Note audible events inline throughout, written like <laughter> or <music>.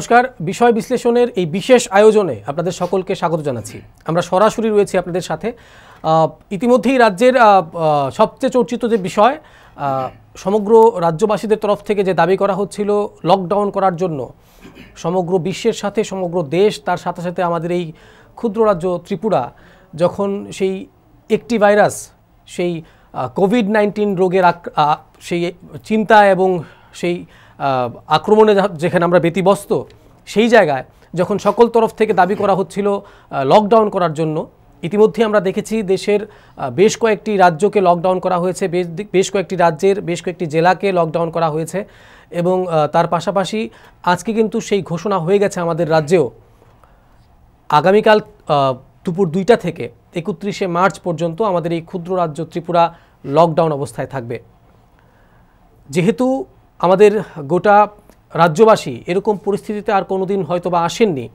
নমস্কার বিষয় বিশ্লেষণের এই বিশেষ আয়োজনে আপনাদের সকলকে স্বাগত জানাচ্ছি আমরা সরাসরি রয়েছি আপনাদের সাথে ইতিমধ্যেই রাজ্যের সবচেয়ে চর্চিত যে বিষয় সমগ্র রাজ্যবাসীদের তরফ থেকে যে দাবি করা হচ্ছিল লকডাউন করার জন্য সমগ্র বিশ্বের সাথে সমগ্র দেশ তার সাথে সাথে আমাদের এই ক্ষুদ্র রাজ্য ত্রিপুরা যখন সেই একটি ভাইরাস সেই কোভিড নাইন্টিন রোগের সেই চিন্তা এবং সেই আক্রমণে যেখানে আমরা ব্যতিব্যস্ত সেই জায়গায় যখন সকল তরফ থেকে দাবি করা হচ্ছিল লকডাউন করার জন্য ইতিমধ্যে আমরা দেখেছি দেশের বেশ কয়েকটি রাজ্যকে লকডাউন করা হয়েছে বেশ কয়েকটি রাজ্যের বেশ কয়েকটি জেলাকে লকডাউন করা হয়েছে এবং তার পাশাপাশি আজকে কিন্তু সেই ঘোষণা হয়ে গেছে আমাদের রাজ্যেও আগামীকাল দুপুর দুইটা থেকে একত্রিশে মার্চ পর্যন্ত আমাদের এই ক্ষুদ্র রাজ্য ত্রিপুরা লকডাউন অবস্থায় থাকবে যেহেতু আমাদের গোটা রাজ্যবাসী এরকম পরিস্থিতিতে আর কোনো দিন হয়তো বা আসেননি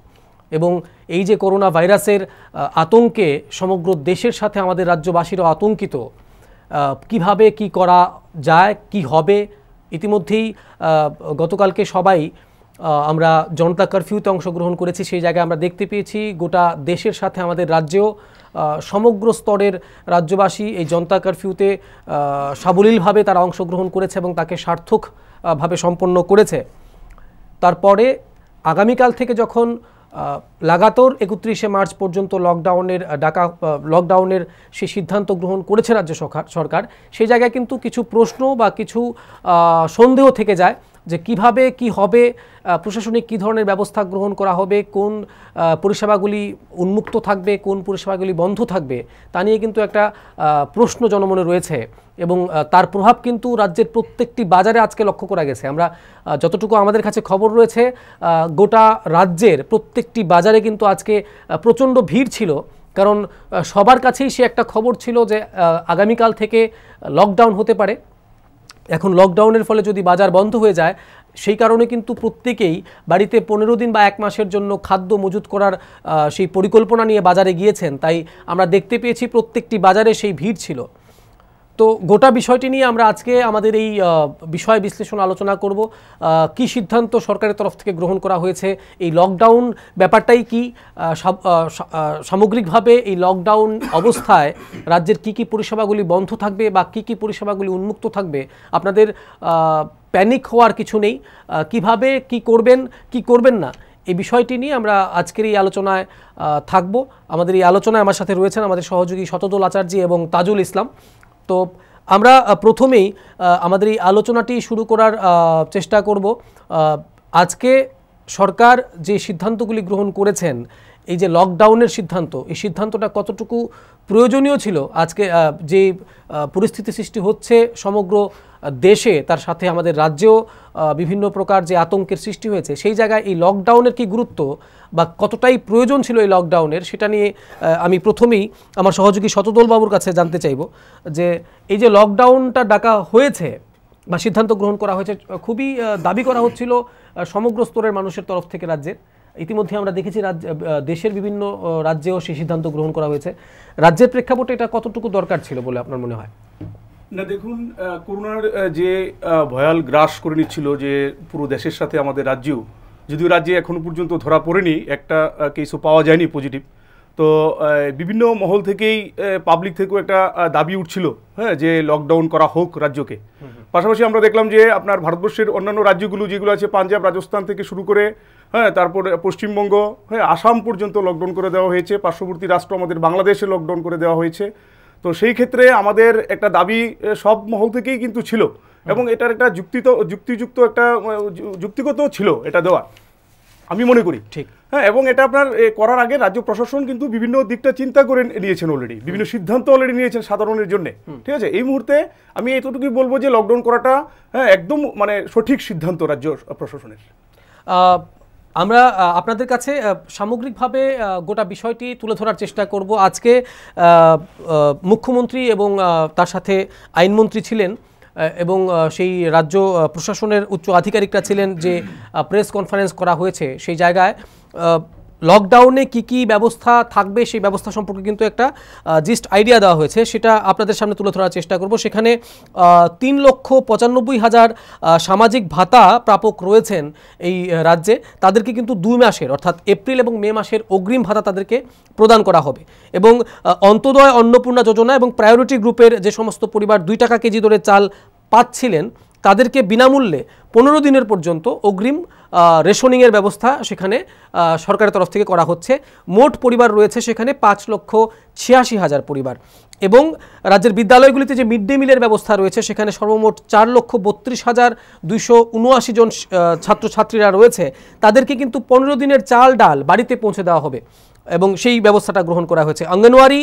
এবং এই যে করোনা ভাইরাসের আতঙ্কে সমগ্র দেশের সাথে আমাদের রাজ্যবাসীরাও আতঙ্কিত কিভাবে কি করা যায় কি হবে ইতিমধ্যেই গতকালকে সবাই আমরা জনতা কারফিউতে অংশগ্রহণ করেছি সেই জায়গায় আমরা দেখতে পেয়েছি গোটা দেশের সাথে আমাদের রাজ্যেও সমগ্র স্তরের রাজ্যবাসী এই জনতা কারফিউতে সাবলীলভাবে তারা অংশগ্রহণ করেছে এবং তাকে সার্থক ভাবে সম্পন্ন করেছে তারপরে আগামীকাল থেকে যখন লাগাতার একত্রিশে মার্চ পর্যন্ত লকডাউনের ডাকা লকডাউনের সে সিদ্ধান্ত গ্রহণ করেছে রাজ্য সরকার সেই জায়গায় কিন্তু কিছু প্রশ্ন বা কিছু সন্দেহ থেকে যায় যে কিভাবে কি হবে প্রশাসনিক কী ধরনের ব্যবস্থা গ্রহণ করা হবে কোন পরিষেবাগুলি উন্মুক্ত থাকবে কোন পরিষেবাগুলি বন্ধ থাকবে তা নিয়ে কিন্তু একটা প্রশ্ন জনমনে রয়েছে এবং তার প্রভাব কিন্তু রাজ্যের প্রত্যেকটি বাজারে আজকে লক্ষ্য করা গেছে আমরা যতটুকু আমাদের কাছে খবর রয়েছে গোটা রাজ্যের প্রত্যেকটি বাজারে কিন্তু আজকে প্রচণ্ড ভিড় ছিল কারণ সবার কাছেই সে একটা খবর ছিল যে আগামীকাল থেকে লকডাউন হতে পারে এখন লকডাউনের ফলে যদি বাজার বন্ধ হয়ে যায় সেই কারণে কিন্তু প্রত্যেকেই বাড়িতে পনেরো দিন বা এক মাসের জন্য খাদ্য মজুত করার সেই পরিকল্পনা নিয়ে বাজারে গিয়েছেন তাই আমরা দেখতে পেয়েছি প্রত্যেকটি বাজারে সেই ভিড় ছিল তো গোটা বিষয়টি নিয়ে আমরা আজকে আমাদের এই বিষয় বিশ্লেষণ আলোচনা করব কি সিদ্ধান্ত সরকারের তরফ থেকে গ্রহণ করা হয়েছে এই লকডাউন ব্যাপারটাই কি সামগ্রিকভাবে এই লকডাউন অবস্থায় রাজ্যের কি কি পরিষেবাগুলি বন্ধ থাকবে বা কি কি পরিষেবাগুলি উন্মুক্ত থাকবে আপনাদের প্যানিক হওয়ার কিছু নেই কিভাবে কি করবেন কি করবেন না এই বিষয়টি নিয়ে আমরা আজকের এই আলোচনায় থাকব আমাদের এই আলোচনায় আমার সাথে রয়েছেন আমাদের সহযোগী শতদোল আচার্য এবং তাজুল ইসলাম তো আমরা প্রথমেই আমাদের এই আলোচনাটি শুরু করার চেষ্টা করব আজকে সরকার যে সিদ্ধান্তগুলি গ্রহণ করেছেন এই যে লকডাউনের সিদ্ধান্ত এই সিদ্ধান্তটা কতটুকু প্রয়োজনীয় ছিল আজকে যে পরিস্থিতি সৃষ্টি হচ্ছে সমগ্র দেশে তার সাথে আমাদের রাজ্যেও বিভিন্ন প্রকার যে আতঙ্কের সৃষ্টি হয়েছে সেই জায়গায় এই লকডাউনের কি গুরুত্ব বা কতটাই প্রয়োজন ছিল এই লকডাউনের সেটা নিয়ে আমি প্রথমেই আমার সহযোগী শতদলবাবুর কাছে জানতে চাইব যে এই যে লকডাউনটা ডাকা হয়েছে বা সিদ্ধান্ত গ্রহণ করা হয়েছে খুবই দাবি করা হচ্ছিল সমগ্র স্তরের মানুষের তরফ থেকে রাজ্যের ইতিমধ্যে আমরা দেখেছি দেশের বিভিন্ন রাজ্যেও সেই সিদ্ধান্ত গ্রহণ করা হয়েছে রাজ্যের প্রেক্ষাপটে এটা কতটুকু দরকার ছিল বলে আপনার মনে হয় না দেখুন করোনার যে ভয়াল গ্রাস করে নিচ্ছিল যে পুরো দেশের সাথে আমাদের রাজ্যেও যদিও রাজ্যে এখনও পর্যন্ত ধরা পড়েনি একটা কেসও পাওয়া যায়নি পজিটিভ তো বিভিন্ন মহল থেকেই পাবলিক থেকেও একটা দাবি উঠছিল হ্যাঁ যে লকডাউন করা হোক রাজ্যকে পাশাপাশি আমরা দেখলাম যে আপনার ভারতবর্ষের অন্যান্য রাজ্যগুলো যেগুলো আছে পাঞ্জাব রাজস্থান থেকে শুরু করে হ্যাঁ তারপরে পশ্চিমবঙ্গ হ্যাঁ আসাম পর্যন্ত লকডাউন করে দেওয়া হয়েছে পার্শ্ববর্তী রাষ্ট্র আমাদের বাংলাদেশে লকডাউন করে দেওয়া হয়েছে তো সেই ক্ষেত্রে আমাদের একটা দাবি সব মহল থেকেই কিন্তু ছিল এবং এটার একটা যুক্তিত যুক্তিযুক্ত একটা যুক্তিগত ছিল এটা দেওয়া আমি মনে করি ঠিক হ্যাঁ এবং এটা আপনার করার আগে রাজ্য প্রশাসন কিন্তু বিভিন্ন দিকটা চিন্তা করে নিয়েছেন অলরেডি বিভিন্ন সিদ্ধান্ত অলরেডি নিয়েছেন সাধারণের জন্য ঠিক আছে এই মুহূর্তে আমি এতটুকুই বলবো যে লকডাউন করাটা হ্যাঁ একদম মানে সঠিক সিদ্ধান্ত রাজ্য প্রশাসনের আমরা আপনাদের কাছে সামগ্রিকভাবে গোটা বিষয়টি তুলে ধরার চেষ্টা করব আজকে মুখ্যমন্ত্রী এবং তার সাথে আইনমন্ত্রী ছিলেন এবং সেই রাজ্য প্রশাসনের উচ্চ আধিকারিকরা ছিলেন যে প্রেস কনফারেন্স করা হয়েছে সেই জায়গায় লকডাউনে কি কি ব্যবস্থা থাকবে সেই ব্যবস্থা সম্পর্কে কিন্তু একটা জিস্ট আইডিয়া দেওয়া হয়েছে সেটা আপনাদের সামনে তুলে ধরার চেষ্টা করব সেখানে তিন লক্ষ পঁচানব্বই হাজার সামাজিক ভাতা প্রাপক রয়েছেন এই রাজ্যে তাদেরকে কিন্তু দুই মাসের অর্থাৎ এপ্রিল এবং মে মাসের অগ্রিম ভাতা তাদেরকে প্রদান করা হবে এবং অন্তদয় অন্নপূর্ণা যোজনা এবং প্রায়োরিটি গ্রুপের যে সমস্ত পরিবার দুই টাকা কেজি দরে চাল পাচ্ছিলেন তাদেরকে বিনামূল্যে পনেরো দিনের পর্যন্ত অগ্রিম রেশনিংয়ের ব্যবস্থা সেখানে সরকারের তরফ থেকে করা হচ্ছে মোট পরিবার রয়েছে সেখানে পাঁচ লক্ষ ছিয়াশি হাজার পরিবার এবং রাজ্যের বিদ্যালয়গুলিতে যে মিড ডে মিলের ব্যবস্থা রয়েছে সেখানে সর্বমোট চার লক্ষ বত্রিশ হাজার দুইশো উনআশি জন ছাত্রছাত্রীরা রয়েছে তাদেরকে কিন্তু পনেরো দিনের চাল ডাল বাড়িতে পৌঁছে দেওয়া হবে এবং সেই ব্যবস্থাটা গ্রহণ করা হয়েছে অঙ্গনওয়াড়ি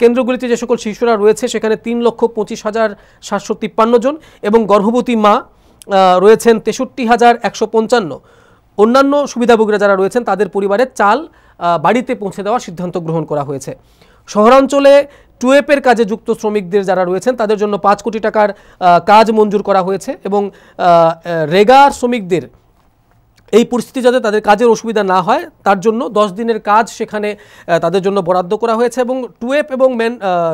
কেন্দ্রগুলিতে যে সকল শিশুরা রয়েছে সেখানে তিন লক্ষ পঁচিশ হাজার সাতশো তিপ্পান্ন জন এবং গর্ভবতী মা রয়েছেন তেষট্টি হাজার একশো পঞ্চান্ন অন্যান্য সুবিধাভোগীরা যারা রয়েছেন তাদের পরিবারে চাল বাড়িতে পৌঁছে দেওয়ার সিদ্ধান্ত গ্রহণ করা হয়েছে শহরাঞ্চলে টুয়েপের কাজে যুক্ত শ্রমিকদের যারা রয়েছেন তাদের জন্য পাঁচ কোটি টাকার কাজ মঞ্জুর করা হয়েছে এবং রেগা শ্রমিকদের এই পরিস্থিতি যাতে তাদের কাজের অসুবিধা না হয় তার জন্য দশ দিনের কাজ সেখানে তাদের জন্য বরাদ্দ করা হয়েছে এবং টুয়েপ এবং মেন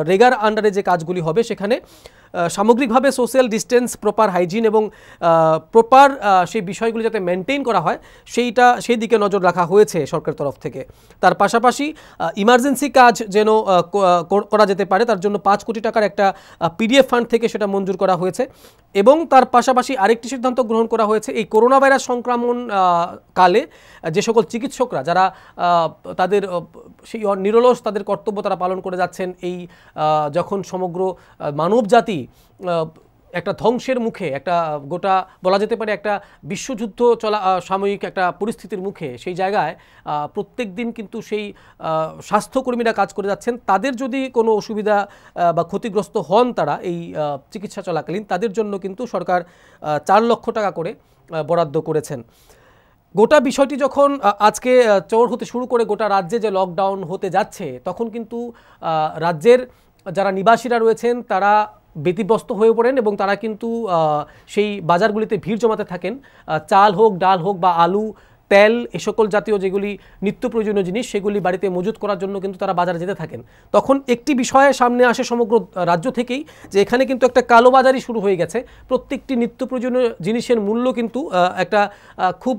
রেগার আন্ডারে যে কাজগুলি হবে সেখানে সামগ্রিকভাবে সোশ্যাল ডিস্টেন্স প্রপার হাইজিন এবং প্রপার সেই বিষয়গুলি যাতে মেনটেন করা হয় সেইটা সেই দিকে নজর রাখা হয়েছে সরকার তরফ থেকে তার পাশাপাশি ইমার্জেন্সি কাজ যেন করা যেতে পারে তার জন্য পাঁচ কোটি টাকার একটা পিডিএফ ফান্ড থেকে সেটা মঞ্জুর করা হয়েছে এবং তার পাশাপাশি আরেকটি সিদ্ধান্ত গ্রহণ করা হয়েছে এই করোনা ভাইরাস সংক্রমণ কালে যে সকল চিকিৎসকরা যারা তাদের সেই নিরলস তাদের কর্তব্য তারা পালন করে যাচ্ছেন এই যখন সমগ্র মানবজাতি একটা ধ্বংসের মুখে একটা গোটা বলা যেতে পারে একটা বিশ্বযুদ্ধ চলা সাময়িক একটা পরিস্থিতির মুখে সেই জায়গায় প্রত্যেক দিন কিন্তু সেই স্বাস্থ্যকর্মীরা কাজ করে যাচ্ছেন তাদের যদি কোনো অসুবিধা বা ক্ষতিগ্রস্ত হন তারা এই চিকিৎসা চলাকালীন তাদের জন্য কিন্তু সরকার চার লক্ষ টাকা করে বরাদ্দ করেছেন গোটা বিষয়টি যখন আজকে চোর হতে শুরু করে গোটা রাজ্যে যে লকডাউন হতে যাচ্ছে তখন কিন্তু রাজ্যের যারা নিবাসীরা রয়েছেন তারা ব্যতিব্যস্ত হয়ে পড়েন এবং তারা কিন্তু সেই বাজারগুলিতে ভিড় জমাতে থাকেন চাল হোক ডাল হোক বা আলু তেল এ সকল জাতীয় যেগুলি নিত্য প্রয়োজনীয় জিনিস সেগুলি বাড়িতে মজুত করার জন্য কিন্তু তারা বাজারে যেতে থাকেন তখন একটি বিষয়ে সামনে আসে সমগ্র রাজ্য থেকেই যে এখানে কিন্তু একটা কালোবাজারই শুরু হয়ে গেছে প্রত্যেকটি নিত্য প্রয়োজনীয় জিনিসের মূল্য কিন্তু একটা খুব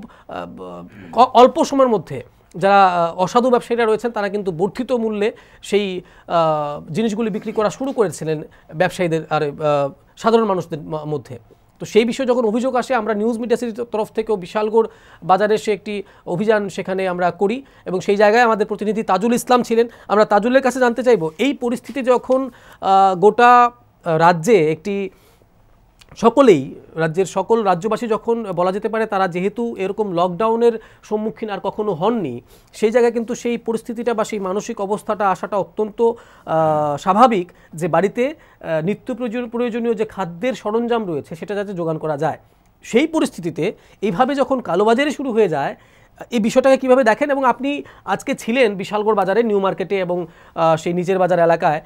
অল্প সময়ের মধ্যে যারা অসাধু ব্যবসায়ীরা রয়েছেন তারা কিন্তু বর্ধিত মূল্যে সেই জিনিসগুলি বিক্রি করা শুরু করেছিলেন ব্যবসায়ীদের আর সাধারণ মানুষদের মধ্যে তো সেই বিষয়ে যখন অভিযোগ আসে আমরা নিউজ মিডিয়া সিটির তরফ থেকেও বিশালগড় বাজারে সে একটি অভিযান সেখানে আমরা করি এবং সেই জায়গায় আমাদের প্রতিনিধি তাজুল ইসলাম ছিলেন আমরা তাজুলের কাছে জানতে চাইব এই পরিস্থিতি যখন গোটা রাজ্যে একটি সকলেই রাজ্যের সকল রাজ্যবাসী যখন বলা যেতে পারে তারা যেহেতু এরকম লকডাউনের সম্মুখীন আর কখনো হননি সেই জায়গায় কিন্তু সেই পরিস্থিতিটা বা সেই মানসিক অবস্থাটা আসাটা অত্যন্ত স্বাভাবিক যে বাড়িতে নিত্য প্রয়োজন প্রয়োজনীয় যে খাদ্যের সরঞ্জাম রয়েছে সেটা যাতে যোগান করা যায় সেই পরিস্থিতিতে এইভাবে যখন কালোবাজারে শুরু হয়ে যায় এই বিষয়টাকে কিভাবে দেখেন এবং আপনি আজকে ছিলেন বিশালগড় বাজারে নিউ মার্কেটে এবং সেই নিজের বাজার এলাকায়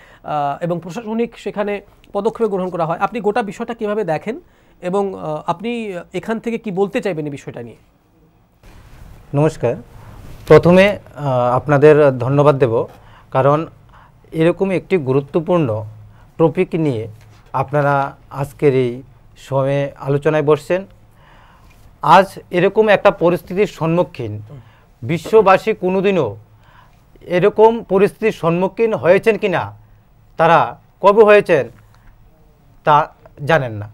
এবং প্রশাসনিক সেখানে পদক্ষেপ গ্রহণ করা হয় আপনি গোটা বিষয়টা কিভাবে দেখেন এবং আপনি এখান থেকে কি বলতে চাইবেন এই বিষয়টা নিয়ে নমস্কার প্রথমে আপনাদের ধন্যবাদ দেব কারণ এরকম একটি গুরুত্বপূর্ণ টপিক নিয়ে আপনারা আজকের এই সময়ে আলোচনায় বসছেন আজ এরকম একটা পরিস্থিতির সম্মুখীন বিশ্ববাসী কোনোদিনও এরকম পরিস্থিতির সম্মুখীন হয়েছেন কিনা তারা কবে হয়েছেন তা জানেন না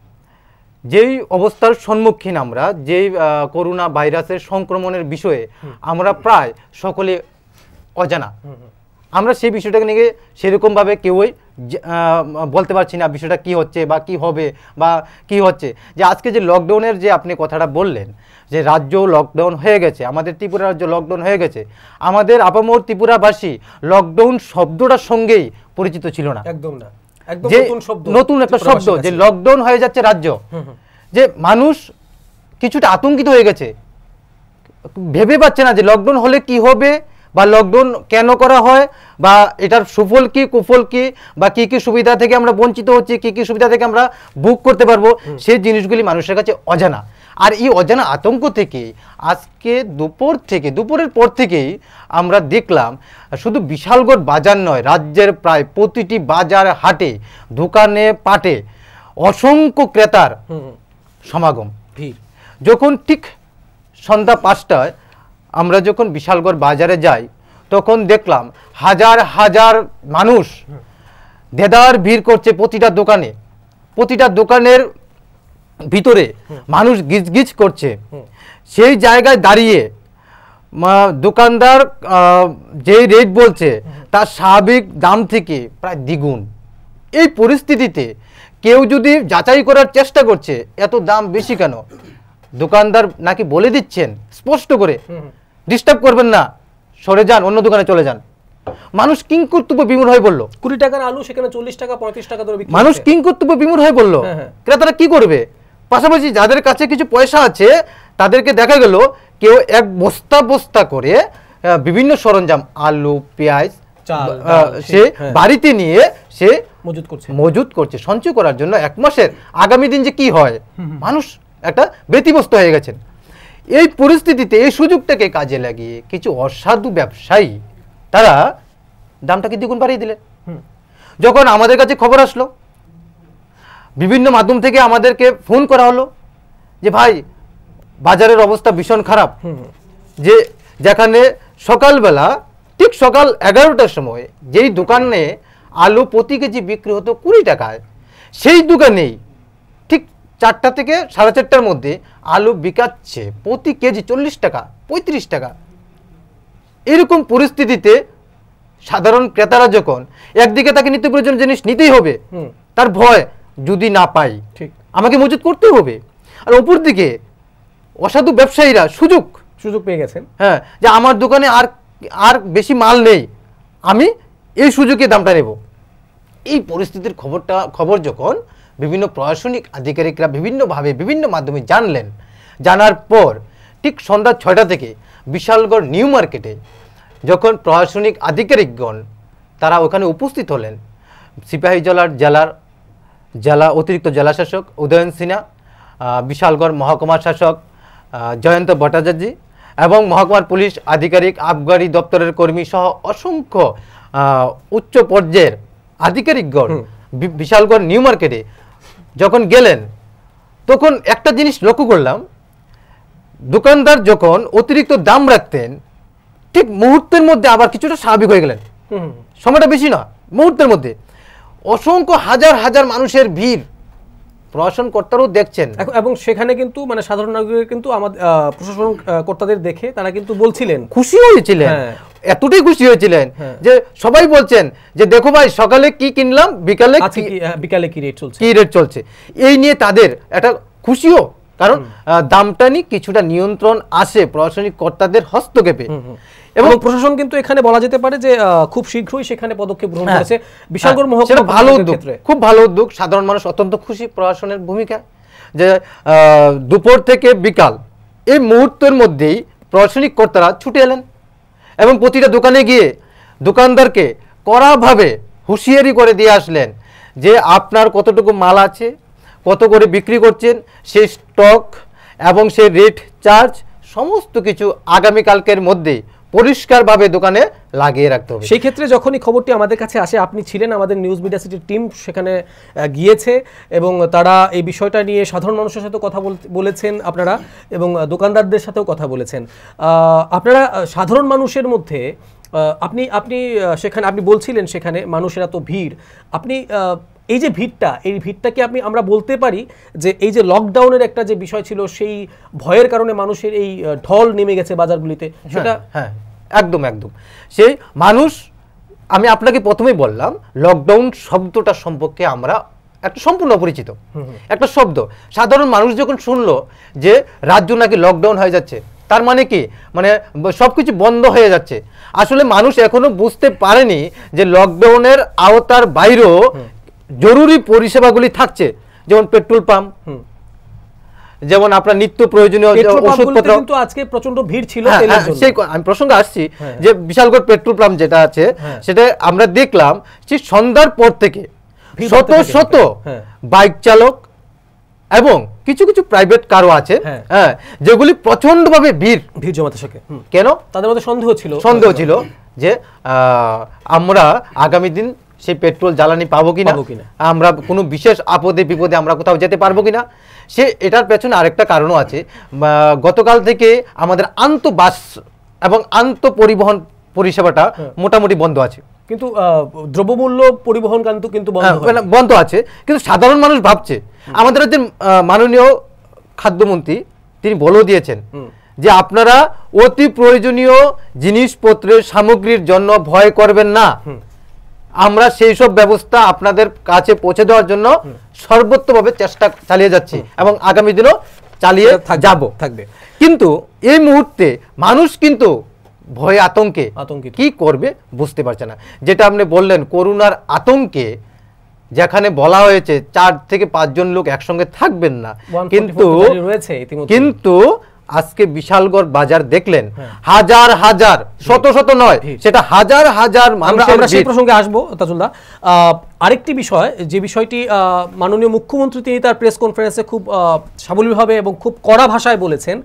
যেই অবস্থার সম্মুখীন আমরা যেই করোনা ভাইরাসের সংক্রমণের বিষয়ে আমরা প্রায় সকলে অজানা আমরা সেই বিষয়টাকে নিয়ে সেরকমভাবে কেউই বলতে পারছি না বিষয়টা কি হচ্ছে বা কি হবে বা কি হচ্ছে যে আজকে যে লকডাউনের যে আপনি কথাটা বললেন যে রাজ্য লকডাউন হয়ে গেছে আমাদের ত্রিপুরা রাজ্য লকডাউন হয়ে গেছে আমাদের আপামোর ত্রিপুরাবাসী লকডাউন শব্দটার সঙ্গেই পরিচিত ছিল না একদম না যে নতুন একটা শব্দ যে লকডাউন হয়ে যাচ্ছে রাজ্য যে মানুষ কিছুটা আতঙ্কিত হয়ে গেছে ভেবে পাচ্ছে না যে লকডাউন হলে কি হবে বা লকডাউন কেন করা হয় বা এটার সুফল কি কুফল কি বা কি কি সুবিধা থেকে আমরা বঞ্চিত হচ্ছি কি কি সুবিধা থেকে আমরা বুক করতে পারবো সেই জিনিসগুলি মানুষের কাছে অজানা আর এই অজানা আতঙ্ক থেকে আজকে দুপুর থেকে দুপুরের পর থেকেই আমরা দেখলাম শুধু বিশালগড় বাজার নয় রাজ্যের প্রায় প্রতিটি বাজার হাটে দোকানে পাটে অসংখ্য ক্রেতার সমাগম ভিড় যখন ঠিক সন্ধ্যা পাঁচটায় আমরা যখন বিশালগড় বাজারে যাই তখন দেখলাম হাজার হাজার মানুষ দেদার ভিড় করছে প্রতিটা দোকানে প্রতিটা দোকানের ভিতরে মানুষ গিজগিজ করছে সেই জায়গায় দাঁড়িয়ে দোকানদার যে রেট বলছে তার স্বাভাবিক দাম থেকে প্রায় দ্বিগুণ এই পরিস্থিতিতে কেউ যদি যাচাই করার চেষ্টা করছে এত দাম বেশি কেন দোকানদার নাকি বলে দিচ্ছেন স্পষ্ট করে ডিস্টার্ব করবেন না সরে যান অন্য দোকানে চলে যান মানুষ কিং কর্তব্য বিমূর হয়ে বললো কুড়ি টাকার আলু সেখানে চল্লিশ টাকা পঁয়ত্রিশ টাকা ধরে মানুষ কিং কর্তব্য বিমূর হয়ে বললো হ্যাঁ, হ্যাঁ। ক্রেতারা কি করবে পাশাপাশি যাদের কাছে কিছু পয়সা আছে তাদেরকে দেখা গেল কেউ এক বস্তা বস্তা করে বিভিন্ন সরঞ্জাম আলু পেঁয়াজ সে হ্যাঁ। বাড়িতে নিয়ে সে মজুদ করছে মজুদ করছে সঞ্চয় করার জন্য এক মাসের আগামী দিন যে কি হয় মানুষ একটা ব্যতিব্যস্ত হয়ে গেছেন এই পরিস্থিতিতে এই সুযোগটাকে কাজে লাগিয়ে কিছু অসাধু ব্যবসায়ী তারা দামটাকে দ্বিগুণ বাড়িয়ে দিলেন যখন আমাদের কাছে খবর আসলো বিভিন্ন মাধ্যম থেকে আমাদেরকে ফোন করা হলো যে ভাই বাজারের অবস্থা ভীষণ খারাপ যে যেখানে সকালবেলা ঠিক সকাল এগারোটার সময় যেই দোকানে আলু প্রতি কেজি বিক্রি হতো কুড়ি টাকায় সেই দোকানেই ঠিক চারটা থেকে সাড়ে চারটার মধ্যে আলু বিকাচ্ছে প্রতি কেজি চল্লিশ টাকা পঁয়ত্রিশ টাকা এরকম পরিস্থিতিতে সাধারণ ক্রেতারা যখন একদিকে তাকে নিত্য প্রয়োজন জিনিস নিতেই হবে তার ভয় যদি না পাই ঠিক আমাকে মজুত করতে হবে আর অপর দিকে অসাধু ব্যবসায়ীরা সুযোগ সুযোগ পেয়ে গেছেন হ্যাঁ যে আমার দোকানে আর আর বেশি মাল নেই আমি এই সুযোগে দামটা নেব এই পরিস্থিতির খবরটা খবর যখন বিভিন্ন প্রশাসনিক আধিকারিকরা বিভিন্নভাবে বিভিন্ন মাধ্যমে জানলেন জানার পর ঠিক সন্ধ্যা ছয়টা থেকে বিশালগড় নিউ মার্কেটে যখন প্রশাসনিক আধিকারিকগণ তারা ওখানে উপস্থিত হলেন সিপাহীজলার জেলার জেলা অতিরিক্ত জেলা শাসক উদয়ন সিনহা বিশালগড় মহকুমার শাসক জয়ন্ত ভট্টাচার্য এবং মহকুমার পুলিশ আধিকারিক আবগারি দপ্তরের কর্মী সহ অসংখ্য উচ্চ পর্যায়ের আধিকারিকগণ বিশালগড় নিউ মার্কেটে যখন গেলেন তখন একটা জিনিস লক্ষ্য করলাম দোকানদার যখন অতিরিক্ত দাম রাখতেন ঠিক মুহূর্তের মধ্যে আবার কিছুটা স্বাভাবিক হয়ে গেলেন সময়টা বেশি না মুহূর্তের মধ্যে অসংখ্য হাজার হাজার মানুষের ভিড় প্রশাসন কর্তারাও দেখছেন এবং সেখানে কিন্তু মানে সাধারণ নাগরিক কিন্তু আমাদের প্রশাসন কর্তাদের দেখে তারা কিন্তু বলছিলেন খুশি হয়েছিলেন হ্যাঁ। এতটাই খুশি হয়েছিলেন হ্যাঁ। যে সবাই বলছেন যে দেখো ভাই সকালে কি কিনলাম বিকালে আচ্ছা, হ্যাঁ, বিকালে কি রেট চলছে কি রেট চলছে এই নিয়ে তাদের একটা খুশিও কারণ দামটা নিয়ে কিছুটা নিয়ন্ত্রণ আসে প্রশাসনিক কর্তাদের হস্তক্ষেপে এবং প্রশাসন কিন্তু এখানে বলা যেতে পারে যে খুব শীঘ্রই সেখানে পদক্ষেপ গ্রহণ হ্যাঁ। করেছে বিশালগড় হ্যাঁ। মহকুমা ভালো উদ্যোগ খুব ভালো উদ্যোগ সাধারণ মানুষ অত্যন্ত খুশি প্রশাসনের ভূমিকা যে দুপুর থেকে বিকাল এই মুহূর্তের মধ্যেই প্রশাসনিক কর্তারা ছুটে এলেন এবং প্রতিটা দোকানে গিয়ে দোকানদারকে কড়াভাবে হুঁশিয়ারি করে দিয়ে আসলেন যে আপনার কতটুকু মাল আছে কত করে বিক্রি করছেন সেই স্টক এবং সেই রেট চার্জ সমস্ত কিছু আগামীকালকের মধ্যে পরিষ্কারভাবে দোকানে লাগিয়ে রাখতে হবে সেই ক্ষেত্রে যখনই খবরটি আমাদের কাছে আসে আপনি ছিলেন আমাদের নিউজ মিডিয়া সিটির টিম সেখানে গিয়েছে এবং তারা এই বিষয়টা নিয়ে সাধারণ মানুষের সাথে কথা বলেছেন আপনারা এবং দোকানদারদের সাথেও কথা বলেছেন আপনারা সাধারণ মানুষের মধ্যে আপনি আপনি সেখানে আপনি বলছিলেন সেখানে মানুষের তো ভিড় আপনি এই যে ভিড়টা এই ভিড়টাকে আপনি আমরা বলতে পারি যে এই যে লকডাউনের একটা যে বিষয় ছিল সেই ভয়ের কারণে মানুষের এই ঢল নেমে গেছে বাজারগুলিতে হ্যাঁ, সেটা হ্যাঁ একদম একদম সে মানুষ আমি আপনাকে প্রথমেই বললাম লকডাউন শব্দটা সম্পর্কে আমরা একটা সম্পূর্ণ অপরিচিত একটা শব্দ সাধারণ মানুষ যখন শুনলো যে রাজ্য নাকি লকডাউন হয়ে যাচ্ছে তার মানে কি মানে সব কিছু বন্ধ হয়ে যাচ্ছে আসলে মানুষ এখনো বুঝতে পারেনি যে লকডাউনের আওতার বাইরেও জরুরি পরিষেবাগুলি থাকছে যেমন পেট্রোল পাম্প যেমন আপনার নিত্য প্রয়োজনীয় ওষুধপত্র কিন্তু আজকে প্রচন্ড ভিড় ছিল হ্যাঁ, হ্যাঁ, সেই আমি প্রসঙ্গে আসছি হ্যাঁ, যে বিশালগড় পেট্রোল পাম্প যেটা আছে সেটা আমরা দেখলাম যে সন্ধ্যার পর থেকে শত শত বাইক চালক এবং কিছু কিছু প্রাইভেট কারও আছে হ্যাঁ যেগুলি প্রচন্ডভাবে ভিড় ভিড় জমাতে থাকে কেন তাদের মধ্যে সন্দেহ ছিল সন্দেহ ছিল যে আমরা আগামী দিন সেই পেট্রোল জ্বালানি পাবো কিনা আমরা কোনো বিশেষ আপদে বিপদে আমরা কোথাও যেতে পারবো কিনা সে এটার পেছনে আরেকটা কারণও আছে গতকাল থেকে আমাদের বাস এবং আন্ত পরিবহন পরিষেবাটা হ্যাঁ। মোটামুটি বন্ধ আছে কিন্তু দ্রব্যমূল্য পরিবহন কিন্তু কিন্তু হ্যাঁ, বন্ধ আছে কিন্তু সাধারণ মানুষ ভাবছে আমাদের যে মাননীয় খাদ্যমন্ত্রী তিনি বলেও দিয়েছেন যে আপনারা অতি প্রয়োজনীয় জিনিসপত্রের সামগ্রীর জন্য ভয় করবেন না আমরা সেই সব ব্যবস্থা আপনাদের কাছে পৌঁছে দেওয়ার জন্য সর্বোত্তভাবে চেষ্টা চালিয়ে যাচ্ছি এবং আগামী দিনও চালিয়ে যাব থাকবে কিন্তু এই মুহূর্তে মানুষ কিন্তু ভয়ে আতঙ্কে কি করবে বুঝতে পারছে না যেটা আপনি বললেন করোনার আতঙ্কে যেখানে বলা হয়েছে চার থেকে পাঁচজন লোক একসঙ্গে থাকবেন না কিন্তু কিন্তু আজকে বিশালগড় বাজার দেখলেন হ্যাঁ। হাজার হাজার শত শত নয় সেটা হাজার হাজার আমরা সেই প্রসঙ্গে আসবো তাজুলদা আরেকটি বিষয় যে বিষয়টি মাননীয় মুখ্যমন্ত্রী তিনি তার প্রেস কনফারেন্সে খুব সাবলীলভাবে এবং খুব কড়া ভাষায় বলেছেন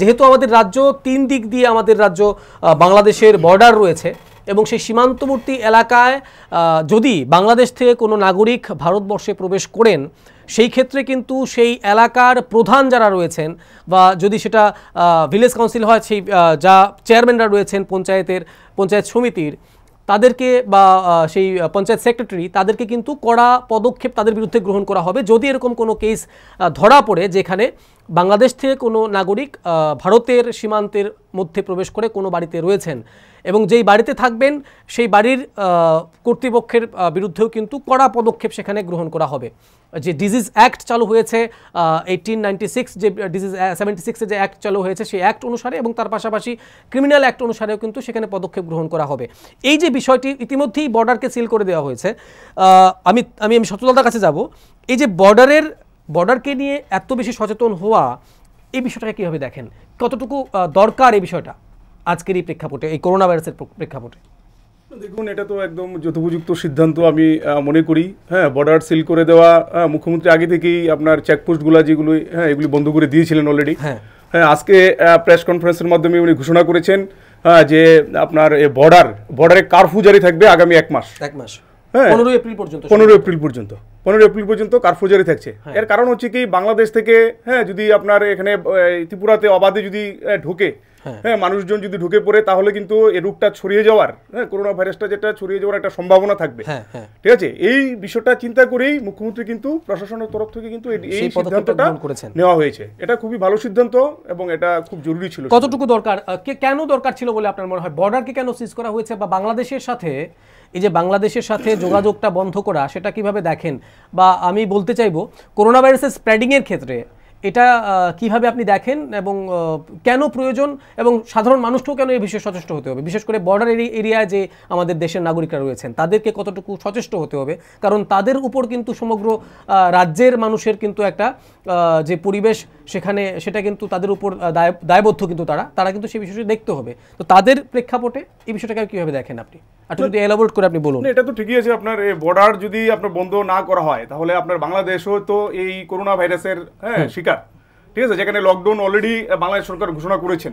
যেহেতু আমাদের রাজ্য তিন দিক দিয়ে আমাদের রাজ্য বাংলাদেশের বর্ডার রয়েছে এবং সেই সীমান্তবর্তী এলাকায় যদি বাংলাদেশ থেকে কোনো নাগরিক ভারতবর্ষে প্রবেশ করেন সেই ক্ষেত্রে কিন্তু সেই এলাকার প্রধান যারা রয়েছেন বা যদি সেটা ভিলেজ কাউন্সিল হয় সেই যা চেয়ারম্যানরা রয়েছেন পঞ্চায়েতের পঞ্চায়েত সমিতির তাদেরকে বা সেই পঞ্চায়েত সেক্রেটারি তাদেরকে কিন্তু কড়া পদক্ষেপ তাদের বিরুদ্ধে গ্রহণ করা হবে যদি এরকম কোনো কেস ধরা পড়ে যেখানে বাংলাদেশ থেকে কোনো নাগরিক ভারতের সীমান্তের মধ্যে প্রবেশ করে কোনো বাড়িতে রয়েছেন এবং যেই বাড়িতে থাকবেন সেই বাড়ির কর্তৃপক্ষের বিরুদ্ধেও কিন্তু কড়া পদক্ষেপ সেখানে গ্রহণ করা হবে যে ডিজিজ অ্যাক্ট চালু হয়েছে এইটিন নাইনটি সিক্স যে ডিজিজ সেভেন্টি সিক্সে যে অ্যাক্ট চালু হয়েছে সেই অ্যাক্ট অনুসারে এবং তার পাশাপাশি ক্রিমিনাল অ্যাক্ট অনুসারেও কিন্তু সেখানে পদক্ষেপ গ্রহণ করা হবে এই যে বিষয়টি ইতিমধ্যেই বর্ডারকে সিল করে দেওয়া হয়েছে আমি আমি আমি সচলতার কাছে যাব এই যে বর্ডারের বর্ডারকে নিয়ে এত বেশি সচেতন হওয়া এই বিষয়টাকে কীভাবে দেখেন কতটুকু দরকার এই বিষয়টা আজকের এই প্রেক্ষাপটে এই করোনা ভাইরাসের প্রেক্ষাপটে দেখুন এটা তো একদম যথোপযুক্ত সিদ্ধান্ত আমি মনে করি হ্যাঁ বর্ডার সিল করে দেওয়া মুখ্যমন্ত্রী আগে থেকেই আপনার চেকপোস্টগুলো যেগুলো হ্যাঁ এগুলি বন্ধ করে দিয়েছিলেন অলরেডি হ্যাঁ হ্যাঁ আজকে প্রেস কনফারেন্সের মাধ্যমে উনি ঘোষণা করেছেন যে আপনার বর্ডার বর্ডারে কারফিউ জারি থাকবে আগামী এক মাস এক মাস হ্যাঁ পনেরোই এপ্রিল পর্যন্ত পনেরোই এপ্রিল পর্যন্ত পনেরোই এপ্রিল পর্যন্ত কারফিউ জারি থাকছে হ্যাঁ। এর কারণ হচ্ছে কি বাংলাদেশ থেকে হ্যাঁ যদি আপনার এখানে ত্রিপুরাতে অবাধে যদি ঢোকে হ্যাঁ।, হ্যাঁ মানুষজন যদি ঢুকে পড়ে তাহলে কিন্তু এ রোগটা ছড়িয়ে যাওয়ার হ্যাঁ করোনা ভাইরাসটা যেটা ছড়িয়ে যাওয়ার একটা সম্ভাবনা থাকবে হ্যাঁ, হ্যাঁ। ঠিক আছে এই বিষয়টা চিন্তা করেই মুখ্যমন্ত্রী কিন্তু প্রশাসনের তরফ থেকে কিন্তু এই সিদ্ধান্তটা নেওয়া হয়েছে এটা খুবই ভালো সিদ্ধান্ত এবং এটা খুব জরুরি ছিল কতটুকু দরকার কে কেন দরকার ছিল বলে আপনার মনে হয় বর্ডারকে কেন সিজ করা হয়েছে বা বাংলাদেশের সাথে এই যে বাংলাদেশের সাথে <coughs> যোগাযোগটা বন্ধ করা সেটা কিভাবে দেখেন বা আমি বলতে চাইবো করোনা ভাইরাসের স্প্রেডিং এর ক্ষেত্রে এটা কিভাবে আপনি দেখেন এবং কেন প্রয়োজন এবং সাধারণ মানুষকেও কেন এই বিষয়ে সচেষ্ট হতে হবে বিশেষ করে বর্ডার এরিয়ায় যে আমাদের দেশের নাগরিকরা রয়েছেন তাদেরকে কতটুকু সচেষ্ট হতে হবে কারণ তাদের উপর কিন্তু সমগ্র রাজ্যের মানুষের কিন্তু একটা যে পরিবেশ সেখানে সেটা কিন্তু তাদের উপর দায় দায়বদ্ধ কিন্তু তারা তারা কিন্তু সেই বিষয়টি দেখতে হবে তো তাদের প্রেক্ষাপটে এই বিষয়টাকে কিভাবে দেখেন আপনি করে আপনি বলুন এটা তো ঠিকই আছে আপনার বর্ডার যদি আপনার বন্ধ না করা হয় তাহলে আপনার বাংলাদেশও তো এই করোনা ভাইরাসের হ্যাঁ শিকার ঠিক আছে যেখানে লকডাউন অলরেডি বাংলাদেশ সরকার ঘোষণা করেছেন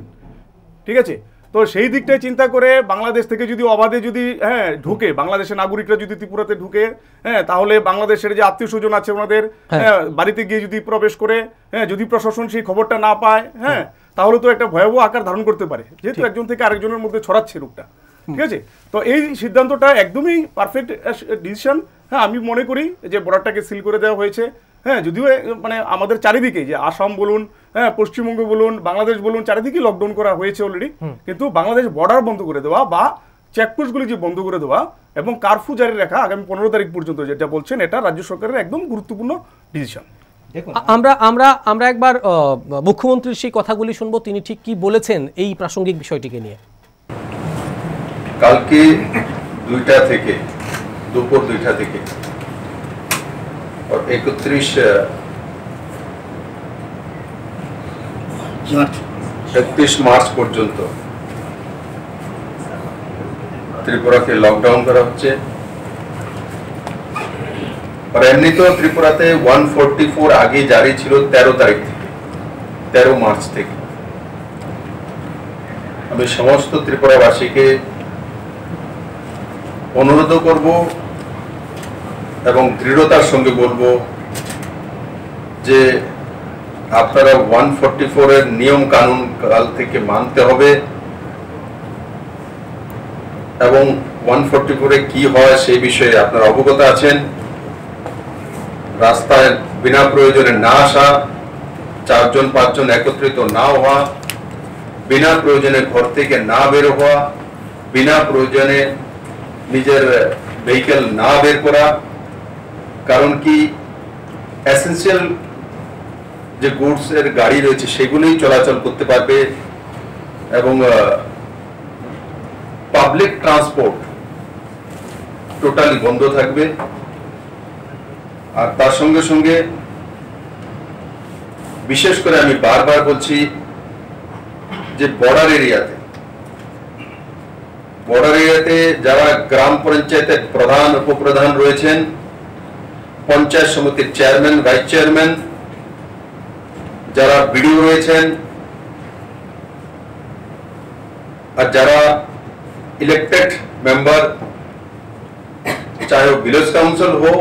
ঠিক আছে তো সেই দিকটাই চিন্তা করে বাংলাদেশ থেকে যদি অবাধে যদি হ্যাঁ ঢুকে বাংলাদেশের নাগরিকরা যদি ত্রিপুরাতে ঢুকে হ্যাঁ তাহলে বাংলাদেশের যে আত্মীয় স্বজন আছে ওনাদের হ্যাঁ। হ্যাঁ, বাড়িতে গিয়ে যদি প্রবেশ করে হ্যাঁ যদি প্রশাসন সেই খবরটা না পায় হ্যাঁ তাহলে তো একটা ভয়াবহ আকার ধারণ করতে পারে যেহেতু একজন থেকে আরেকজনের মধ্যে ছড়াচ্ছে রোগটা ঠিক আছে তো এই সিদ্ধান্তটা একদমই পারফেক্ট ডিসিশন হ্যাঁ আমি মনে করি যে বর্ডারটাকে সিল করে দেওয়া হয়েছে হ্যাঁ যদিও মানে আমাদের চারিদিকে যে আসাম বলুন হ্যাঁ পশ্চিমবঙ্গ বলুন বাংলাদেশ বলুন চারিদিকে লকডাউন করা হয়েছে অলরেডি কিন্তু বাংলাদেশ বর্ডার বন্ধ করে দেওয়া বা চেকপোস্টগুলি যে বন্ধ করে দেওয়া এবং কারফিউ জারি রাখা আগামী পনেরো তারিখ পর্যন্ত যেটা বলছেন এটা রাজ্য সরকারের একদম গুরুত্বপূর্ণ ডিসিশন আমরা আমরা আমরা একবার মুখ্যমন্ত্রীর সেই কথাগুলি শুনবো তিনি ঠিক কি বলেছেন এই প্রাসঙ্গিক বিষয়টিকে নিয়ে কালকে দুইটা থেকে দুপুর দুইটা থেকে और एकत्रीस একত্রিশ মার্চ পর্যন্ত ত্রিপুরাকে লকডাউন করা হচ্ছে আর এমনিতেও ত্রিপুরাতে ওয়ান ফোরটি ফোর আগে জারি ছিল তেরো তারিখ থেকে তেরো মার্চ থেকে আমি সমস্ত ত্রিপুরাবাসীকে অনুরোধ করবো এবং দৃঢ়তার সঙ্গে বলবো যে আপনারা ওয়ান ফোরটি ফোরের নিয়ম কানুন কাল থেকে মানতে হবে এবং ওয়ান ফোরটি ফোরে কি হয় সেই বিষয়ে আপনারা অবগত আছেন রাস্তায় বিনা প্রয়োজনে না আসা চারজন পাঁচজন একত্রিত না হওয়া বিনা প্রয়োজনে ঘর থেকে না বের হওয়া বিনা প্রয়োজনে নিজের ভেহিকেল না বের করা কারণ কি অ্যাসেন্সিয়াল যে গুডসের গাড়ি রয়েছে সেগুলোই চলাচল করতে পারবে এবং পাবলিক ট্রান্সপোর্ট টোটালি বন্ধ থাকবে আর তার সঙ্গে সঙ্গে বিশেষ করে আমি বারবার বলছি যে বর্ডার এরিয়াতে বর্ডার এরিয়াতে যারা গ্রাম পঞ্চায়েতের প্রধান উপপ্রধান রয়েছেন পঞ্চায়েত সমিতি চেয়ারম্যান ভাইস চেয়ারম্যান যারা ভিডিও রয়ছেন আর যারা ইলেক্টেড মেম্বার চায়ো বিলিস কাউন্সিল হোক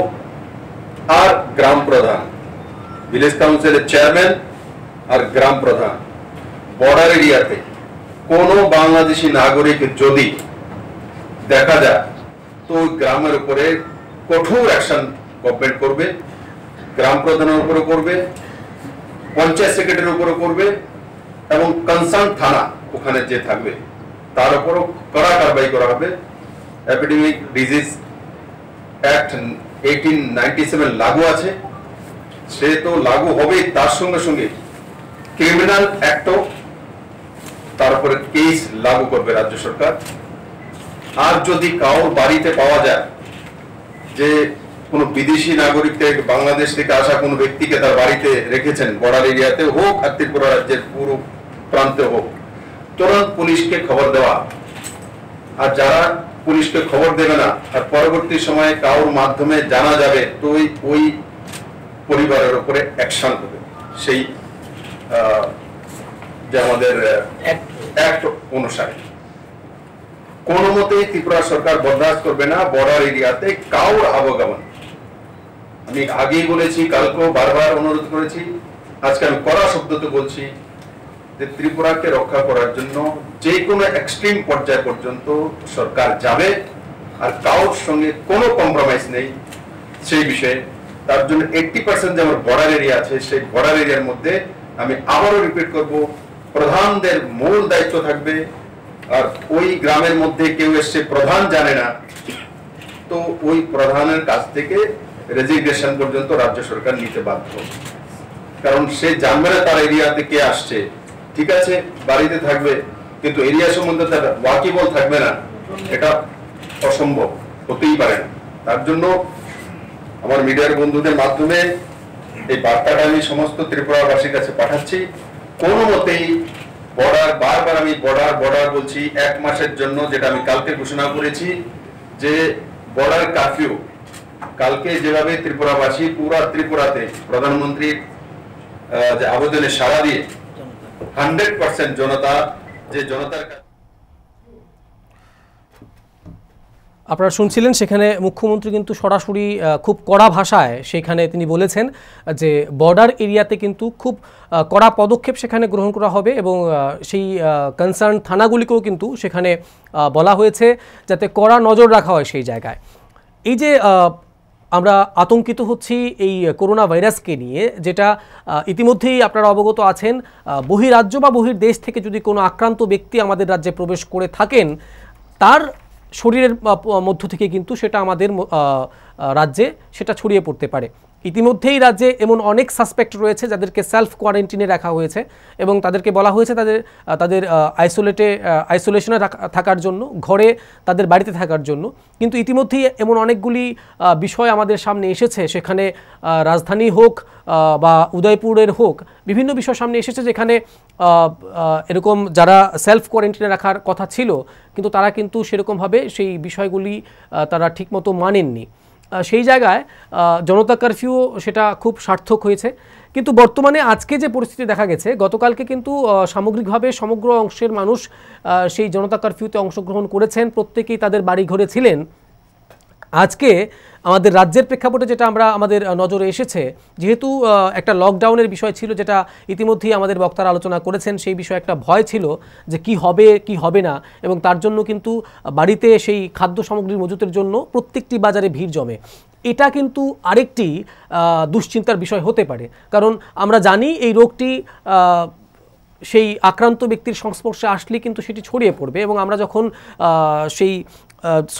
আর গ্রাম প্রধান বিলিস কাউন্সিলের চেয়ারম্যান আর গ্রাম প্রধান বর্ডার এরিয়াতে কোনো বাংলাদেশী নাগরিক যদি দেখা যায় তো গ্রামার উপরে কঠো অ্যাকশন কপারেট করবে গ্রাম প্রধানের উপরে করবে পঞ্চায়েত সেক্রেটারির উপরে করবে এবং কনসার্ন থানা ওখানে যে থাকবে তার উপরও কড়া কারবাই করা হবে epidemic disease act eighteen ninety seven লাগু আছে সে তো লাগু হবেই তার সঙ্গে সঙ্গে ক্রিমিনাল অ্যাক্টও তারপরে কেস লাগু করবে রাজ্য সরকার আর যদি কাউর বাড়িতে পাওয়া যায় যে কোনো বিদেশি নাগরিক থেকে বাংলাদেশ থেকে আসা কোন ব্যক্তিকে তার বাড়িতে রেখেছেন বর্ডার এরিয়াতে হোক আর ত্রিপুরা রাজ্যের পুরো প্রান্তে হোক তুরন্ত পুলিশকে খবর দেওয়া আর যারা পুলিশকে খবর দেবে না আর পরবর্তী সময়ে কারোর মাধ্যমে জানা যাবে তো ওই ওই পরিবারের উপরে অ্যাকশন হবে সেই যে আমাদের অ্যাক্ট অনুসারে কোনো মতেই ত্রিপুরা সরকার বরদাস্ত করবে না বর্ডার এরিয়াতে কাউর আবগমন আমি আগেই বলেছি কালকেও বারবার অনুরোধ করেছি আজকে আমি কড়া শব্দ তো বলছি যে ত্রিপুরাকে রক্ষা করার জন্য যে কোনো এক্সট্রিম পর্যায় পর্যন্ত সরকার যাবে আর কাউর সঙ্গে কোনো কম্প্রোমাইজ নেই সেই বিষয়ে তার জন্য এইটটি পার্সেন্ট যে আমার বর্ডার এরিয়া আছে সেই বর্ডার এরিয়ার মধ্যে আমি আবারও রিপিট করব প্রধানদের মূল দায়িত্ব থাকবে আর ওই গ্রামের মধ্যে কেউ এসছে প্রধান জানে না তো ওই প্রধানের কাছ থেকে রেজিগনেশন পর্যন্ত রাজ্য সরকার নিতে বাধ্য কারণ সে জানবে না তার এরিয়াতে কে আসছে ঠিক আছে বাড়িতে থাকবে কিন্তু এরিয়া সম্বন্ধে তার ওয়াকিবল থাকবে না এটা অসম্ভব হতেই পারে না তার জন্য আমার মিডিয়ার বন্ধুদের মাধ্যমে এই বার্তাটা আমি সমস্ত ত্রিপুরাবাসীর কাছে পাঠাচ্ছি কোনো মতেই বর্ডার বারবার আমি বর্ডার বর্ডার বলছি এক মাসের জন্য যেটা আমি কালকে ঘোষণা করেছি যে বর্ডার কারফিউ কালকে যেভাবে ত্রিপুরাবাসী পুরা ত্রিপুরাতে প্রধানমন্ত্রী যে আবেদনে সাড়া দিয়ে হান্ড্রেড পার্সেন্ট জনতা যে জনতার আপনারা শুনছিলেন সেখানে মুখ্যমন্ত্রী কিন্তু সরাসরি খুব কড়া ভাষায় সেখানে তিনি বলেছেন যে বর্ডার এরিয়াতে কিন্তু খুব কড়া পদক্ষেপ সেখানে গ্রহণ করা হবে এবং সেই কনসার্ন থানাগুলিকেও কিন্তু সেখানে বলা হয়েছে যাতে কড়া নজর রাখা হয় সেই জায়গায় এই যে আমরা আতঙ্কিত হচ্ছি এই করোনা ভাইরাসকে নিয়ে যেটা ইতিমধ্যেই আপনারা অবগত আছেন বহিরাজ্য বা বহির্দেশ থেকে যদি কোনো আক্রান্ত ব্যক্তি আমাদের রাজ্যে প্রবেশ করে থাকেন তার শরীরের মধ্য থেকে কিন্তু সেটা আমাদের রাজ্যে সেটা ছড়িয়ে পড়তে পারে ইতিমধ্যেই রাজ্যে এমন অনেক সাসপেক্ট রয়েছে যাদেরকে সেলফ কোয়ারেন্টিনে রাখা হয়েছে এবং তাদেরকে বলা হয়েছে তাদের তাদের আইসোলেটে আইসোলেশনে থাকার জন্য ঘরে তাদের বাড়িতে থাকার জন্য কিন্তু ইতিমধ্যেই এমন অনেকগুলি বিষয় আমাদের সামনে এসেছে সেখানে রাজধানী হোক বা উদয়পুরের হোক বিভিন্ন বিষয় সামনে এসেছে যেখানে এরকম যারা সেলফ কোয়ারেন্টিনে রাখার কথা ছিল কিন্তু তারা কিন্তু সেরকমভাবে সেই বিষয়গুলি তারা ঠিকমতো মানেননি সেই জায়গায় জনতা কারফিউ সেটা খুব সার্থক হয়েছে কিন্তু বর্তমানে আজকে যে পরিস্থিতি দেখা গেছে গতকালকে কিন্তু সামগ্রিকভাবে সমগ্র অংশের মানুষ সেই জনতা কারফিউতে অংশগ্রহণ করেছেন প্রত্যেকেই তাদের বাড়ি ঘরে ছিলেন আজকে আমাদের রাজ্যের প্রেক্ষাপটে যেটা আমরা আমাদের নজরে এসেছে যেহেতু একটা লকডাউনের বিষয় ছিল যেটা ইতিমধ্যেই আমাদের বক্তারা আলোচনা করেছেন সেই বিষয়ে একটা ভয় ছিল যে কি হবে কি হবে না এবং তার জন্য কিন্তু বাড়িতে সেই খাদ্য সামগ্রীর মজুতের জন্য প্রত্যেকটি বাজারে ভিড় জমে এটা কিন্তু আরেকটি দুশ্চিন্তার বিষয় হতে পারে কারণ আমরা জানি এই রোগটি সেই আক্রান্ত ব্যক্তির সংস্পর্শে আসলে কিন্তু সেটি ছড়িয়ে পড়বে এবং আমরা যখন সেই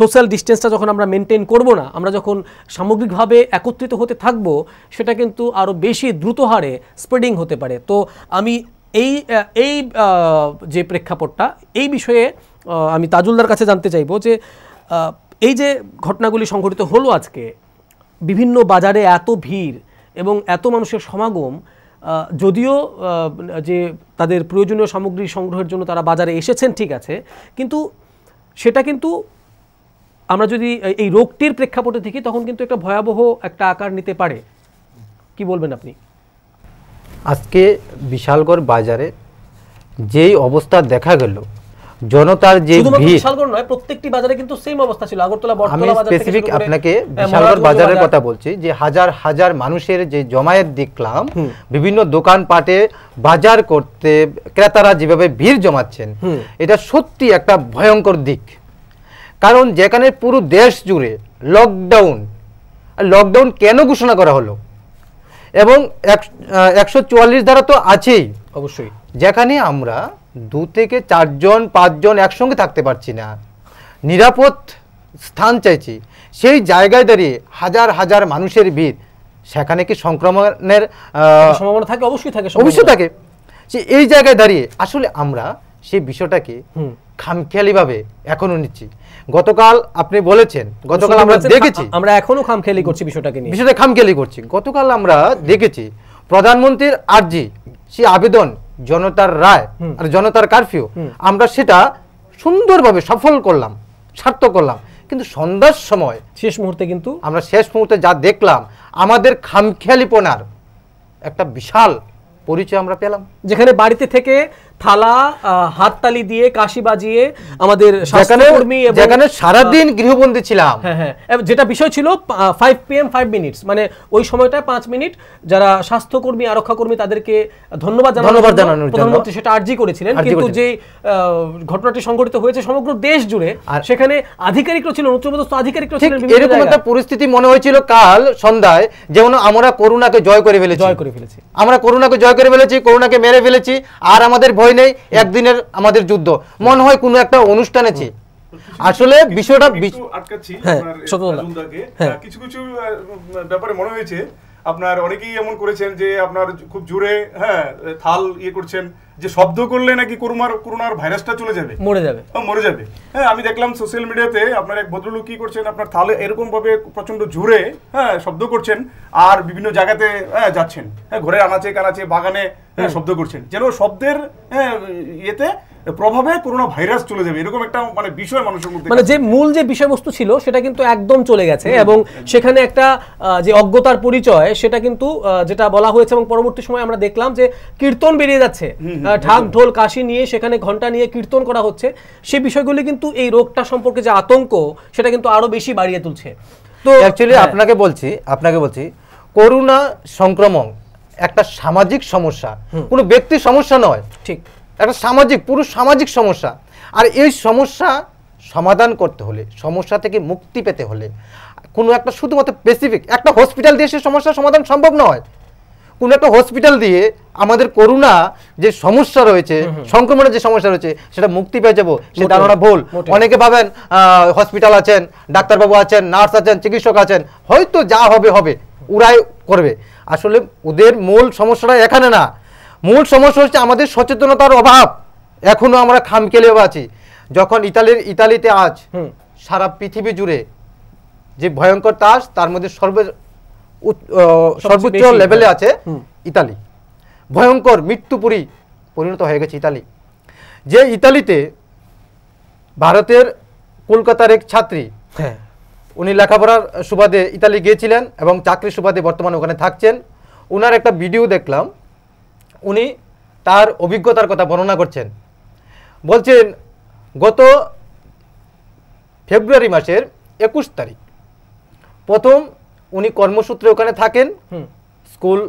সোশ্যাল ডিস্টেন্সটা যখন আমরা মেনটেন করব না আমরা যখন সামগ্রিকভাবে একত্রিত হতে থাকব সেটা কিন্তু আরও বেশি দ্রুত হারে স্প্রেডিং হতে পারে তো আমি এই এই যে প্রেক্ষাপটটা এই বিষয়ে আমি তাজুলদার কাছে জানতে চাইব যে এই যে ঘটনাগুলি সংঘটিত হলো আজকে বিভিন্ন বাজারে এত ভিড় এবং এত মানুষের সমাগম যদিও যে তাদের প্রয়োজনীয় সামগ্রী সংগ্রহের জন্য তারা বাজারে এসেছেন ঠিক আছে কিন্তু সেটা কিন্তু আমরা যদি এই রোগটির প্রেক্ষাপটে দেখি তখন কিন্তু একটা ভয়াবহ একটা আকার নিতে পারে কি বলবেন আপনি আজকে বিশালগড় বাজারে যেই অবস্থা দেখা গেল জনতার যে বিশালগড় নয় প্রত্যেকটি বাজারে কিন্তু সেম অবস্থা ছিল আগরতলা বড়তলা বাজার স্পেসিফিক আপনাকে বিশালগড় বাজারের কথা বলছি যে হাজার হাজার মানুষের যে জমায়েত দেখলাম বিভিন্ন দোকানপাটে বাজার করতে ক্রেতারা যেভাবে ভিড় জমাচ্ছেন এটা সত্যি একটা ভয়ঙ্কর দিক কারণ যেখানে পুরো দেশ জুড়ে লকডাউন লকডাউন কেন ঘোষণা করা হলো এবং একশো চুয়াল্লিশ ধারা তো আছেই অবশ্যই যেখানে আমরা দু থেকে চারজন পাঁচজন একসঙ্গে থাকতে পারছি না নিরাপদ স্থান চাইছি সেই জায়গায় দাঁড়িয়ে হাজার হাজার মানুষের ভিড় সেখানে কি সংক্রমণের সম্ভাবনা থাকে অবশ্যই থাকে অবশ্যই থাকে এই জায়গায় দাঁড়িয়ে আসলে আমরা সেই বিষয়টাকে খামখেয়ালিভাবে এখনো নিচ্ছি গতকাল আপনি বলেছেন গতকাল আমরা দেখেছি আমরা এখনো খামখেয়ালি করছি বিষয়টাকে নিয়ে বিষয়টা খামখেয়ালি করছি গতকাল আমরা দেখেছি প্রধানমন্ত্রীর আর্জি সেই আবেদন জনতার রায় আর জনতার কারফিউ আমরা সেটা সুন্দরভাবে সফল করলাম সার্থক করলাম কিন্তু সন্ধ্যার সময় শেষ মুহূর্তে কিন্তু আমরা শেষ মুহূর্তে যা দেখলাম আমাদের খামখেয়ালিপনার একটা বিশাল পরিচয় আমরা পেলাম যেখানে বাড়িতে থেকে থালা হাততালি দিয়ে কাশি বাজিয়ে আমাদের স্বাস্থ্যকর্মী যেখানে সারাদিন গৃহবন্দী ছিলাম হ্যাঁ হ্যাঁ যেটা বিষয় ছিল ফাইভ পিএম ফাইভ মিনিটস মানে ওই সময়টা পাঁচ মিনিট যারা স্বাস্থ্যকর্মী আরক্ষাকর্মী তাদেরকে ধন্যবাদ ধন্যবাদ জানানোর প্রধানমন্ত্রী সেটা আর্জি করেছিলেন কিন্তু যে ঘটনাটি সংঘটিত হয়েছে সমগ্র দেশ জুড়ে আর সেখানে আধিকারিকরা ছিলেন উচ্চপদস্থ আধিকারিকরা ছিলেন এরকম একটা পরিস্থিতি মনে হয়েছিল কাল সন্ধ্যায় যেমন আমরা করোনাকে জয় করে ফেলেছি জয় করে ফেলেছি আমরা করোনাকে জয় করে ফেলেছি করোনাকে মেরে ফেলেছি আর আমাদের ভয় হয় নাই একদিনের আমাদের যুদ্ধ মনে হয় কোনো একটা অনুষ্ঠানে চেয়ে আসলে বিষয়টা আটকাচ্ছি হ্যাঁ, হ্যাঁ। কিছু কিছু ব্যাপারে মনে হয়েছে আপনার অনেকেই এমন করেছেন যে আপনার খুব জোরে হ্যাঁ থাল ইয়ে করছেন যে শব্দ করলে নাকি করোনার করোনার ভাইরাসটা চলে যাবে মরে যাবে হ্যাঁ, মরে যাবে হ্যাঁ আমি দেখলাম সোশ্যাল মিডিয়াতে আপনার এক ভদ্রলোক কি করছেন আপনার থালে এরকম ভাবে প্রচন্ড জোরে হ্যাঁ শব্দ করছেন আর বিভিন্ন জায়গাতে হ্যাঁ যাচ্ছেন হ্যাঁ ঘরের আনাচে কানাচে বাগানে হ্যাঁ, শব্দ করছেন যেন শব্দের হ্যাঁ, ইয়েতে প্রভাবে করোনা ভাইরাস চলে যাবে এরকম একটা মানে বিষয় মানুষের মধ্যে মানে যে মূল যে বিষয়বস্তু ছিল সেটা কিন্তু একদম চলে গেছে এবং সেখানে একটা যে অজ্ঞতার পরিচয় সেটা কিন্তু যেটা বলা হয়েছে এবং পরবর্তী সময় আমরা দেখলাম যে কীর্তন বেরিয়ে যাচ্ছে ঢাক ঢোল কাশি নিয়ে সেখানে ঘন্টা নিয়ে কীর্তন করা হচ্ছে সেই বিষয়গুলি কিন্তু এই রোগটা সম্পর্কে যে আতঙ্ক সেটা কিন্তু আরো বেশি বাড়িয়ে তুলছে তো অ্যাকচুয়ালি আপনাকে বলছি আপনাকে বলছি করোনা সংক্রমণ একটা সামাজিক সমস্যা কোনো ব্যক্তির সমস্যা নয় ঠিক একটা সামাজিক পুরো সামাজিক সমস্যা আর এই সমস্যা সমাধান করতে হলে সমস্যা থেকে মুক্তি পেতে হলে কোনো একটা শুধুমাত্র স্পেসিফিক একটা হসপিটাল দিয়ে সে সমস্যার সমাধান সম্ভব নয় কোনো একটা হসপিটাল দিয়ে আমাদের করোনা যে সমস্যা রয়েছে সংক্রমণের যে সমস্যা রয়েছে সেটা মুক্তি পেয়ে যাবো সে ধারণা ভুল অনেকে ভাবেন হসপিটাল আছেন ডাক্তারবাবু আছেন নার্স আছেন চিকিৎসক আছেন হয়তো যা হবে হবে ওরাই করবে আসলে ওদের মূল সমস্যাটা এখানে না মূল সমস্যা হচ্ছে আমাদের সচেতনতার অভাব এখনো আমরা খামকেলেও আছি যখন ইতালির ইতালিতে আজ সারা পৃথিবী জুড়ে যে ভয়ঙ্কর তাস তার মধ্যে সর্ব সর্বোচ্চ লেভেলে আছে ইতালি ভয়ঙ্কর মৃত্যুপুরী পরিণত হয়ে গেছে ইতালি যে ইতালিতে ভারতের কলকাতার এক ছাত্রী হ্যাঁ। উনি লেখাপড়ার সুবাদে ইতালি গিয়েছিলেন এবং চাকরির সুবাদে বর্তমানে ওখানে থাকছেন ওনার একটা ভিডিও দেখলাম উনি তার অভিজ্ঞতার কথা বর্ণনা করছেন বলছেন গত ফেব্রুয়ারি মাসের একুশ তারিখ প্রথম উনি কর্মসূত্রে ওখানে থাকেন স্কুল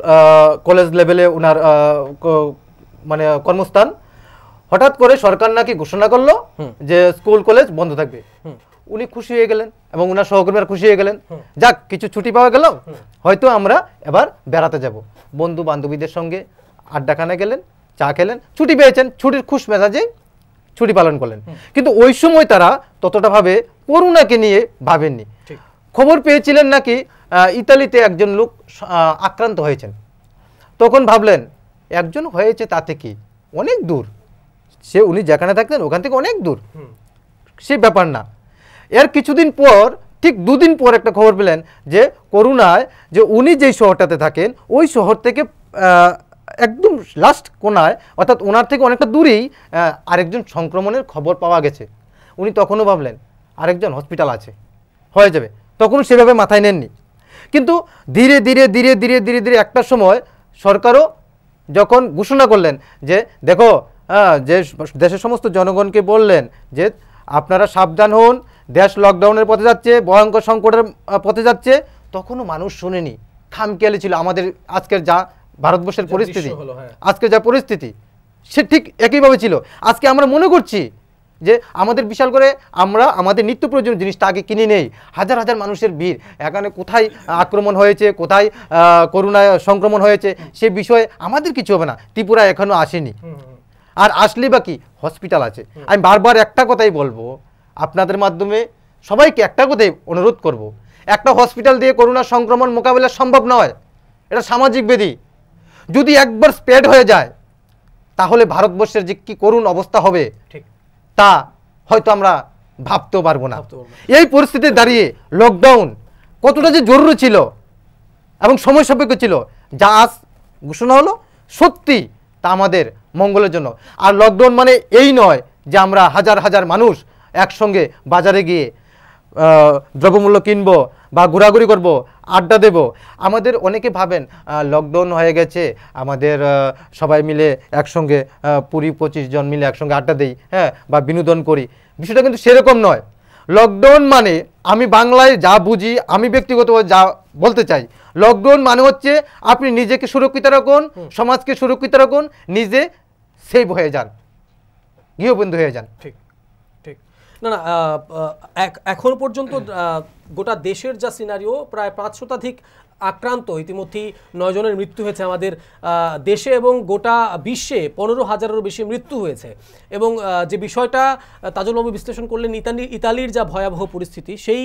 কলেজ লেভেলে ওনার মানে কর্মস্থান হঠাৎ করে সরকার নাকি ঘোষণা করলো যে স্কুল কলেজ বন্ধ থাকবে উনি খুশি হয়ে গেলেন এবং ওনার সহকর্মীরা খুশি হয়ে গেলেন যাক কিছু ছুটি পাওয়া গেল হয়তো আমরা এবার বেড়াতে যাব বন্ধু বান্ধবীদের সঙ্গে আড্ডাখানা গেলেন চা খেলেন ছুটি পেয়েছেন ছুটির খুশ মেজাজে ছুটি পালন করলেন কিন্তু ওই সময় তারা ততটাভাবে করুণাকে নিয়ে ভাবেননি খবর পেয়েছিলেন নাকি ইতালিতে একজন লোক আক্রান্ত হয়েছেন তখন ভাবলেন একজন হয়েছে তাতে কি অনেক দূর সে উনি যেখানে থাকতেন ওখান থেকে অনেক দূর সে ব্যাপার না এর কিছুদিন পর ঠিক দুদিন পর একটা খবর পেলেন যে করুণায় যে উনি যেই শহরটাতে থাকেন ওই শহর থেকে একদম লাস্ট কোনায় অর্থাৎ ওনার থেকে অনেকটা দূরেই আরেকজন সংক্রমণের খবর পাওয়া গেছে উনি তখনও ভাবলেন আরেকজন হসপিটাল আছে হয়ে যাবে তখন সেভাবে মাথায় নেননি কিন্তু ধীরে ধীরে ধীরে ধীরে ধীরে ধীরে একটা সময় সরকারও যখন ঘোষণা করলেন যে দেখো হ্যাঁ, যে দেশের সমস্ত জনগণকে বললেন যে আপনারা সাবধান হন দেশ লকডাউনের পথে যাচ্ছে ভয়ঙ্কর সংকটের পথে যাচ্ছে তখনও মানুষ শুনেনি খামখেয়ালি ছিল আমাদের আজকের যা ভারতবর্ষের পরিস্থিতি হ্যাঁ। আজকের যা পরিস্থিতি সে ঠিক একইভাবে ছিল আজকে আমরা মনে করছি যে আমাদের বিশাল করে আমরা আমাদের নিত্য প্রয়োজনীয় জিনিসটা আগে কিনে নেই হাজার হাজার মানুষের ভিড় এখানে কোথায় আক্রমণ হয়েছে কোথায় করোনা সংক্রমণ হয়েছে সে বিষয়ে আমাদের কিছু হবে না ত্রিপুরা এখনও আসেনি আর আসলে বা কি হসপিটাল আছে আমি বারবার একটা কথাই বলবো আপনাদের মাধ্যমে সবাইকে একটা কথাই অনুরোধ করব। একটা হসপিটাল দিয়ে করোনা সংক্রমণ মোকাবিলা সম্ভব নয় এটা সামাজিক বেদি যদি একবার স্প্রেড হয়ে যায় তাহলে ভারতবর্ষের যে কি করুণ অবস্থা হবে ঠিক তা হয়তো আমরা ভাবতেও পারবো না এই পরিস্থিতি দাঁড়িয়ে লকডাউন কতটা যে জরুরি ছিল এবং সময় সাপেক্ষ ছিল যা আজ ঘোষণা হলো সত্যি তা আমাদের মঙ্গলের জন্য আর লকডাউন মানে এই নয় যে আমরা হাজার হাজার মানুষ একসঙ্গে বাজারে গিয়ে দ্রব্যমূল্য কিনবো বা ঘোরাঘুরি করব আড্ডা দেব আমাদের অনেকে ভাবেন লকডাউন হয়ে গেছে আমাদের সবাই মিলে একসঙ্গে কুড়ি পঁচিশ জন মিলে একসঙ্গে আড্ডা দেই হ্যাঁ বা বিনোদন করি বিষয়টা কিন্তু সেরকম নয় লকডাউন মানে আমি বাংলায় যা বুঝি আমি ব্যক্তিগতভাবে যা বলতে চাই লকডাউন মানে হচ্ছে আপনি নিজেকে সুরক্ষিত রাখুন সমাজকে সুরক্ষিত রাখুন নিজে সেভ হয়ে যান গৃহবন্ধু হয়ে যান ঠিক না না এখন পর্যন্ত গোটা দেশের যা সিনারিও প্রায় পাঁচ শতাধিক আক্রান্ত ইতিমধ্যেই নয়জনের মৃত্যু হয়েছে আমাদের দেশে এবং গোটা বিশ্বে পনেরো হাজারেরও বেশি মৃত্যু হয়েছে এবং যে বিষয়টা তাজুলবাবু বিশ্লেষণ করলেন ইতালি ইতালির যা ভয়াবহ পরিস্থিতি সেই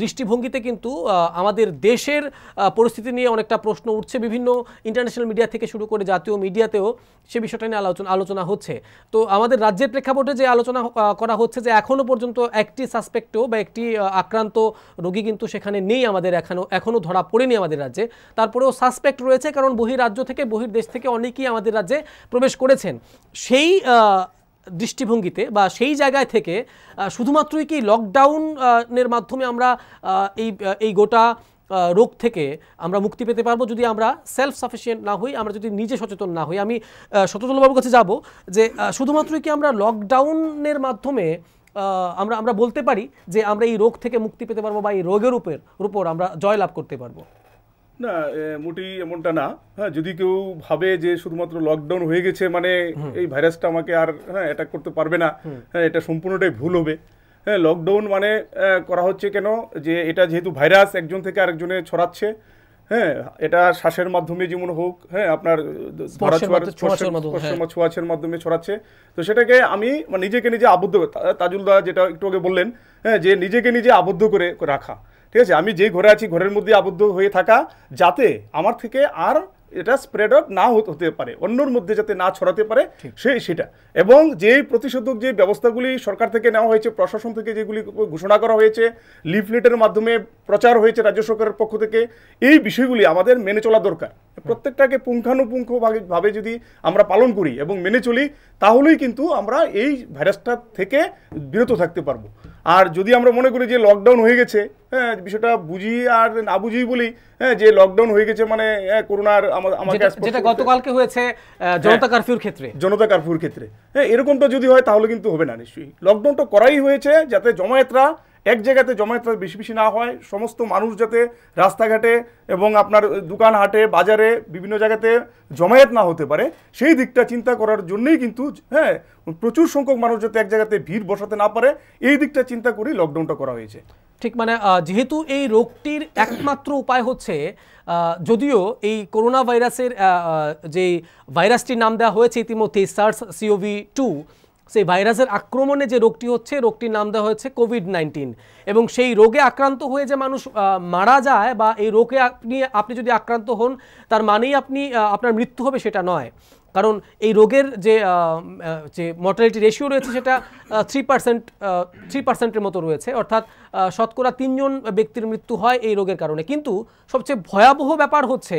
দৃষ্টিভঙ্গিতে কিন্তু আমাদের দেশের পরিস্থিতি নিয়ে অনেকটা প্রশ্ন উঠছে বিভিন্ন ইন্টারন্যাশনাল মিডিয়া থেকে শুরু করে জাতীয় মিডিয়াতেও সে বিষয়টা নিয়ে আলোচনা আলোচনা হচ্ছে তো আমাদের রাজ্যের প্রেক্ষাপটে যে আলোচনা করা হচ্ছে যে এখনও পর্যন্ত একটি সাসপেক্টও বা একটি আক্রান্ত রোগী কিন্তু সেখানে নেই আমাদের এখনও এখনও ধরা পড়েনি আমাদের রাজ্যে তারপরেও সাসপেক্ট রয়েছে কারণ বহিরাজ্য থেকে বহির্দেশ থেকে অনেকেই আমাদের রাজ্যে প্রবেশ করেছেন সেই দৃষ্টিভঙ্গিতে বা সেই জায়গায় থেকে শুধুমাত্রই কি লকডাউনের মাধ্যমে আমরা এই এই গোটা রোগ থেকে আমরা মুক্তি পেতে পারবো যদি আমরা সেলফ সাফিসিয়েন্ট না হই আমরা যদি নিজে সচেতন না হই আমি সচেতনবাবুর কাছে যাব যে শুধুমাত্রই কি আমরা লকডাউনের মাধ্যমে আমরা আমরা বলতে পারি যে আমরা এই রোগ থেকে মুক্তি পেতে পারবো বা এই রোগের উপর উপর আমরা জয়লাভ করতে পারবো না মোটি এমনটা না হ্যাঁ যদি কেউ ভাবে যে শুধুমাত্র লকডাউন হয়ে গেছে মানে এই ভাইরাসটা আমাকে আর হ্যাঁ অ্যাটাক করতে পারবে না হ্যাঁ এটা সম্পূর্ণটাই ভুল হবে হ্যাঁ লকডাউন মানে করা হচ্ছে কেন যে এটা যেহেতু ভাইরাস একজন থেকে আরেকজনে ছড়াচ্ছে হ্যাঁ এটা শ্বাসের মাধ্যমে যেমন হোক হ্যাঁ আপনার ছোঁয়াছের হ্যাঁ। মাধ্যমে ছড়াচ্ছে তো সেটাকে আমি মানে নিজেকে নিজে আবদ্ধ তাজুলদা যেটা একটু আগে বললেন হ্যাঁ যে নিজেকে নিজে আবদ্ধ করে রাখা ঠিক আছে আমি যে ঘরে আছি ঘরের মধ্যে আবদ্ধ হয়ে থাকা যাতে আমার থেকে আর এটা স্প্রেড আউট না হতে পারে অন্যর মধ্যে যাতে না ছড়াতে পারে সেই সেটা এবং যে প্রতিষেধক যে ব্যবস্থাগুলি সরকার থেকে নেওয়া হয়েছে প্রশাসন থেকে যেগুলি ঘোষণা করা হয়েছে লিফলেটের মাধ্যমে প্রচার হয়েছে রাজ্য সরকারের পক্ষ থেকে এই বিষয়গুলি আমাদের মেনে চলা দরকার প্রত্যেকটাকে পুঙ্খানুপুঙ্খভাবে যদি আমরা পালন করি এবং মেনে চলি তাহলেই কিন্তু আমরা এই ভাইরাসটা থেকে বিরত থাকতে পারবো আর যদি আমরা মনে করি যে লকডাউন হয়ে গেছে হ্যাঁ বিষয়টা বুঝি আর না বুঝি বলি হ্যাঁ যে লকডাউন হয়ে গেছে মানে হ্যাঁ, করোনার গতকালকে হয়েছে হ্যাঁ, জনতা কারফিউর ক্ষেত্রে জনতা কারফিউর ক্ষেত্রে হ্যাঁ এরকমটা যদি হয় তাহলে কিন্তু হবে না নিশ্চয়ই লকডাউনটা করাই হয়েছে যাতে জমায়েতরা এক জায়গাতে জমায়েত বেশি বেশি না হয় সমস্ত মানুষ যাতে রাস্তাঘাটে এবং আপনার দোকান হাটে বাজারে বিভিন্ন জায়গাতে জমায়েত না হতে পারে সেই দিকটা চিন্তা করার জন্যেই কিন্তু হ্যাঁ প্রচুর সংখ্যক মানুষ যাতে এক জায়গাতে ভিড় বসাতে না পারে এই দিকটা চিন্তা করেই লকডাউনটা করা হয়েছে ঠিক মানে যেহেতু এই রোগটির একমাত্র উপায় হচ্ছে যদিও এই করোনা ভাইরাসের যে ভাইরাসটির নাম দেওয়া হয়েছে ইতিমধ্যে সার্স সিওভি টু সেই ভাইরাসের আক্রমণে যে রোগটি হচ্ছে রোগটির নাম দেওয়া হয়েছে কোভিড নাইন্টিন এবং সেই রোগে আক্রান্ত হয়ে যে মানুষ মারা যায় বা এই রোগে আপনি আপনি যদি আক্রান্ত হন তার মানেই আপনি আপনার মৃত্যু হবে সেটা নয় কারণ এই রোগের যে যে মর্টালিটি রেশিও রয়েছে সেটা থ্রি পার্সেন্ট থ্রি পার্সেন্টের মতো রয়েছে অর্থাৎ শতকরা তিনজন ব্যক্তির মৃত্যু হয় এই রোগের কারণে কিন্তু সবচেয়ে ভয়াবহ ব্যাপার হচ্ছে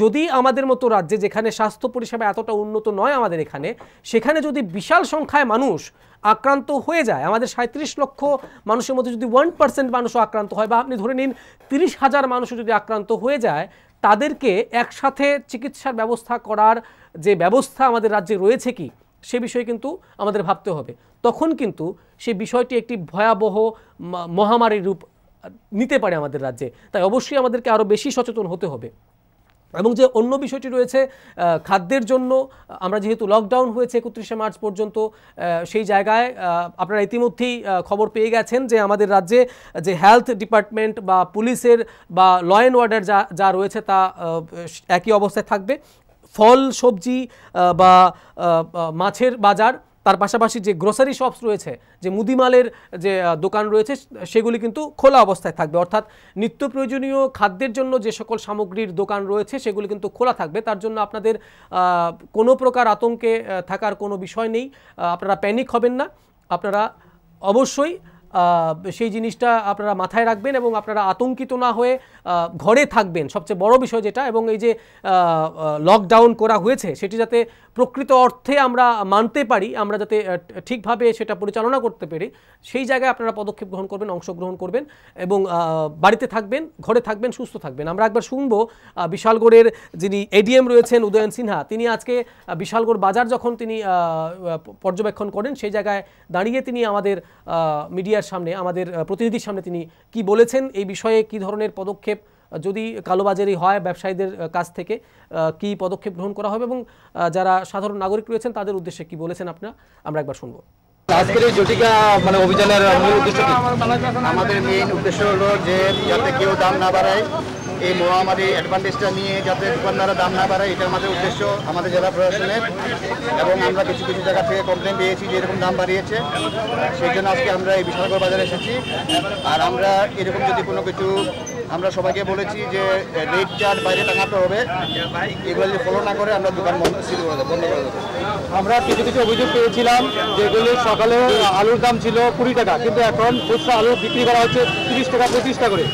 যদি আমাদের মতো রাজ্যে যেখানে স্বাস্থ্য পরিষেবা এতটা উন্নত নয় আমাদের এখানে সেখানে যদি বিশাল সংখ্যায় মানুষ আক্রান্ত হয়ে যায় আমাদের সাঁত্রিশ লক্ষ মানুষের মধ্যে যদি ওয়ান পার্সেন্ট মানুষও আক্রান্ত হয় বা আপনি ধরে নিন তিরিশ হাজার মানুষও যদি আক্রান্ত হয়ে যায় তাদেরকে একসাথে চিকিৎসার ব্যবস্থা করার যে ব্যবস্থা আমাদের রাজ্যে রয়েছে কি সে বিষয়ে কিন্তু আমাদের ভাবতে হবে তখন কিন্তু সে বিষয়টি একটি ভয়াবহ মহামারীর রূপ নিতে পারে আমাদের রাজ্যে তাই অবশ্যই আমাদেরকে আরও বেশি সচেতন হতে হবে এবং যে অন্য বিষয়টি রয়েছে খাদ্যের জন্য আমরা যেহেতু লকডাউন হয়েছে একত্রিশে মার্চ পর্যন্ত সেই জায়গায় আপনারা ইতিমধ্যেই খবর পেয়ে গেছেন যে আমাদের রাজ্যে যে হেলথ ডিপার্টমেন্ট বা পুলিশের বা ল অ্যান্ড অর্ডার যা যা রয়েছে তা একই অবস্থায় থাকবে ফল সবজি বা মাছের বাজার তার পাশাপাশি যে গ্রোসারি শপস রয়েছে যে মুদিমালের যে দোকান রয়েছে সেগুলি কিন্তু খোলা অবস্থায় থাকবে অর্থাৎ নিত্য প্রয়োজনীয় খাদ্যের জন্য যে সকল সামগ্রীর দোকান রয়েছে সেগুলি কিন্তু খোলা থাকবে তার জন্য আপনাদের কোনো প্রকার আতঙ্কে থাকার কোনো বিষয় নেই আপনারা প্যানিক হবেন না আপনারা অবশ্যই সেই জিনিসটা আপনারা মাথায় রাখবেন এবং আপনারা আতঙ্কিত না হয়ে ঘরে থাকবেন সবচেয়ে বড় বিষয় যেটা এবং এই যে লকডাউন করা হয়েছে সেটি যাতে প্রকৃত অর্থে আমরা মানতে পারি আমরা যাতে ঠিকভাবে সেটা পরিচালনা করতে পারি সেই জায়গায় আপনারা পদক্ষেপ গ্রহণ করবেন অংশগ্রহণ করবেন এবং বাড়িতে থাকবেন ঘরে থাকবেন সুস্থ থাকবেন আমরা একবার শুনবো বিশালগড়ের যিনি এডিএম রয়েছেন উদয়ন সিনহা তিনি আজকে বিশালগড় বাজার যখন তিনি পর্যবেক্ষণ করেন সেই জায়গায় দাঁড়িয়ে তিনি আমাদের মিডিয়া মিডিয়ার সামনে আমাদের প্রতিনিধির সামনে তিনি কি বলেছেন এই বিষয়ে কি ধরনের পদক্ষেপ যদি কালোবাজারি হয় ব্যবসায়ীদের কাছ থেকে কি পদক্ষেপ গ্রহণ করা হবে এবং যারা সাধারণ নাগরিক রয়েছেন তাদের উদ্দেশ্যে কি বলেছেন আপনার আমরা একবার শুনবো আজকের এই জটিকা মানে অভিযানের মূল উদ্দেশ্য আমাদের মেইন উদ্দেশ্য হলো যে যাতে কেউ দাম না বাড়ায় এই মহামারীর অ্যাডভান্টেজটা নিয়ে যাতে দোকানদারা দাম না বাড়ায় এটার আমাদের উদ্দেশ্য আমাদের জেলা প্রশাসনের এবং আমরা কিছু কিছু জায়গা থেকে কমপ্লেন পেয়েছি যে এরকম দাম বাড়িয়েছে সেই জন্য আজকে আমরা এই বিশালগড় বাজারে এসেছি আর আমরা এরকম যদি কোনো কিছু আমরা সবাইকে বলেছি যে রেড চার্ট বাইরে টাঙাতে হবে এগুলো যদি ফলো না করে আমরা দোকান বন্ধ করে দেবো বন্ধ করে দেবো আমরা কিছু কিছু অভিযোগ পেয়েছিলাম যেগুলি সকালে আলুর দাম ছিল কুড়ি টাকা কিন্তু এখন খুচরা আলু বিক্রি করা হচ্ছে তিরিশ টাকা পঁচিশ টাকা করে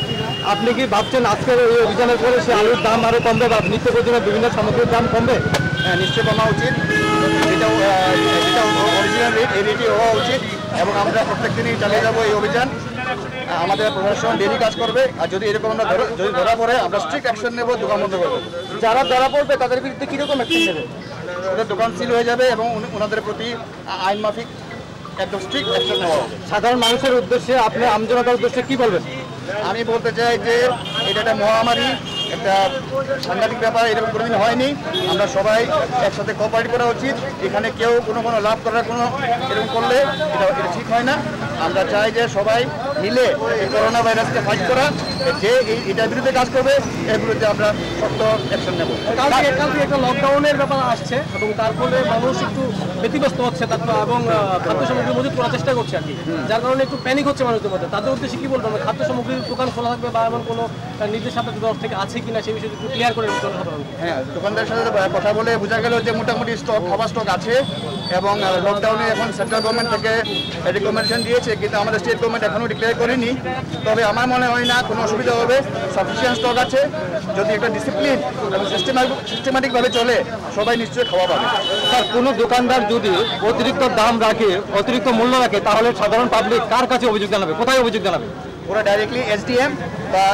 আপনি কি ভাবছেন আজকের এই অভিযানের পরে সে আলুর দাম আরও কমবে বা নিত্য প্রয়োজনীয় বিভিন্ন সামগ্রীর দাম কমবে হ্যাঁ নিশ্চয় কমা উচিত অরিজিনাল রেট এই রেটই হওয়া উচিত এবং আমরা প্রত্যেক দিনই চালিয়ে যাবো এই অভিযান আমাদের প্রশাসন ডেলি কাজ করবে আর যদি এরকম আমরা যদি ধরা পড়ে আমরা স্ট্রিক অ্যাকশন নেবো দোকান বন্ধ করবো যারা ধরা পড়বে তাদের বিরুদ্ধে কীরকম অ্যাকশন নেবে ওদের দোকান সিল হয়ে যাবে এবং ওনাদের প্রতি আইন মাফিক একদম স্ট্রিক্ট অ্যাকশন নেওয়া সাধারণ মানুষের উদ্দেশ্যে আপনি আমজনতার উদ্দেশ্যে কি বলবেন আমি বলতে চাই যে এটা একটা মহামারী একটা সাংঘাতিক ব্যাপার এরকম কোনোদিন হয়নি আমরা সবাই একসাথে কোপারেট করা উচিত এখানে কেউ কোনো কোনো লাভ করার কোনো এরকম করলে এটা এটা ঠিক হয় না আমরা চাই যে সবাই মিলে করোনা ভাইরাসকে ফাইট করা যে এটার বিরুদ্ধে কাজ করবে এর বিরুদ্ধে আমরা শক্ত অ্যাকশন নেব একটা লকডাউনের ব্যাপার আসছে এবং তার ফলে মানুষ একটু ব্যতিব্যস্ত হচ্ছে এবং খাদ্য সামগ্রী মজুত করার চেষ্টা করছে আর কি যার কারণে একটু প্যানিক হচ্ছে মানুষের মধ্যে তাদের উদ্দেশ্যে কি বলবো খাদ্য সামগ্রীর দোকান খোলা থাকবে বা এমন কোনো নির্দেশ আপনাদের তরফ থেকে আছে কিনা সেই বিষয়ে একটু ক্লিয়ার করে জনসাধারণ হ্যাঁ দোকানদারের সাথে কথা বলে বোঝা গেল যে মোটামুটি স্টক খাবার স্টক আছে এবং লকডাউনে এখন সেন্ট্রাল গভর্নমেন্ট থেকে রিকমেন্ডেশন দিয়েছে কিন্তু আমাদের স্টেট গভর্নমেন্ট এখনও ডিক্লেয়ার করেনি তবে আমার মনে হয় না কোনো অসুবিধা হবে সাফিসিয়েন্ট স্টক আছে যদি একটা ডিসিপ্লিন এবং সিস্টেম্যাটিকভাবে চলে সবাই নিশ্চয়ই খাওয়া পাবে স্যার কোনো দোকানদার যদি অতিরিক্ত দাম রাখে অতিরিক্ত মূল্য রাখে তাহলে সাধারণ পাবলিক কার কাছে অভিযোগ জানাবে কোথায় অভিযোগ জানাবে ওরা ডাইরেক্টলি এসডিএম বা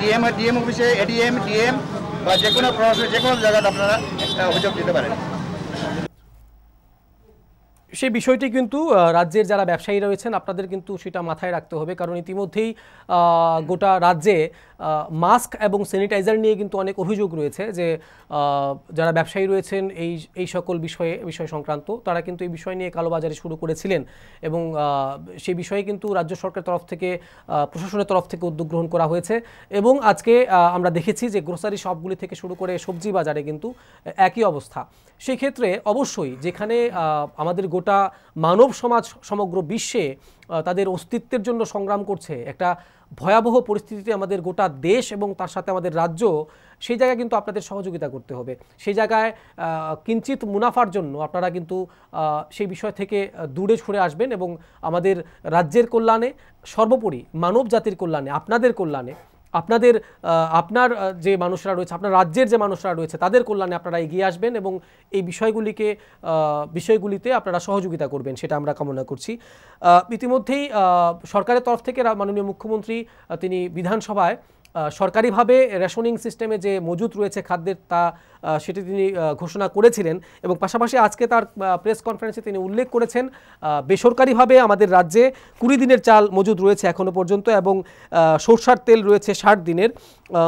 ডিএম ডিএম অফিসে এডিএম ডিএম বা যে কোনো প্রশাসনের যে কোনো জায়গাতে আপনারা অভিযোগ দিতে পারেন সেই বিষয়টি কিন্তু রাজ্যের যারা ব্যবসায়ী রয়েছেন আপনাদের কিন্তু সেটা মাথায় রাখতে হবে কারণ ইতিমধ্যেই গোটা রাজ্যে মাস্ক এবং স্যানিটাইজার নিয়ে কিন্তু অনেক অভিযোগ রয়েছে যে যারা ব্যবসায়ী রয়েছেন এই এই সকল বিষয়ে বিষয় সংক্রান্ত তারা কিন্তু এই বিষয় নিয়ে কালোবাজারে শুরু করেছিলেন এবং সেই বিষয়ে কিন্তু রাজ্য সরকারের তরফ থেকে প্রশাসনের তরফ থেকে উদ্যোগ গ্রহণ করা হয়েছে এবং আজকে আমরা দেখেছি যে গ্রোসারি শপগুলি থেকে শুরু করে সবজি বাজারে কিন্তু একই অবস্থা সেই ক্ষেত্রে অবশ্যই যেখানে আমাদের গোটা মানব সমাজ সমগ্র বিশ্বে তাদের অস্তিত্বের জন্য সংগ্রাম করছে একটা ভয়াবহ পরিস্থিতিতে আমাদের গোটা দেশ এবং তার সাথে আমাদের রাজ্য সেই জায়গায় কিন্তু আপনাদের সহযোগিতা করতে হবে সেই জায়গায় কিঞ্চিত মুনাফার জন্য আপনারা কিন্তু সেই বিষয় থেকে দূরে ছুঁড়ে আসবেন এবং আমাদের রাজ্যের কল্যাণে সর্বোপরি মানব জাতির কল্যাণে আপনাদের কল্যাণে আপনাদের আপনার যে মানুষরা রয়েছে আপনার রাজ্যের যে মানুষরা রয়েছে তাদের কল্যাণে আপনারা এগিয়ে আসবেন এবং এই বিষয়গুলিকে বিষয়গুলিতে আপনারা সহযোগিতা করবেন সেটা আমরা কামনা করছি ইতিমধ্যেই সরকারের তরফ থেকে মাননীয় মুখ্যমন্ত্রী তিনি বিধানসভায় সরকারিভাবে রেশনিং সিস্টেমে যে মজুদ রয়েছে খাদ্যের তা সেটি তিনি ঘোষণা করেছিলেন এবং পাশাপাশি আজকে তার প্রেস কনফারেন্সে তিনি উল্লেখ করেছেন বেসরকারিভাবে আমাদের রাজ্যে কুড়ি দিনের চাল মজুদ রয়েছে এখনও পর্যন্ত এবং সরষার তেল রয়েছে ষাট দিনের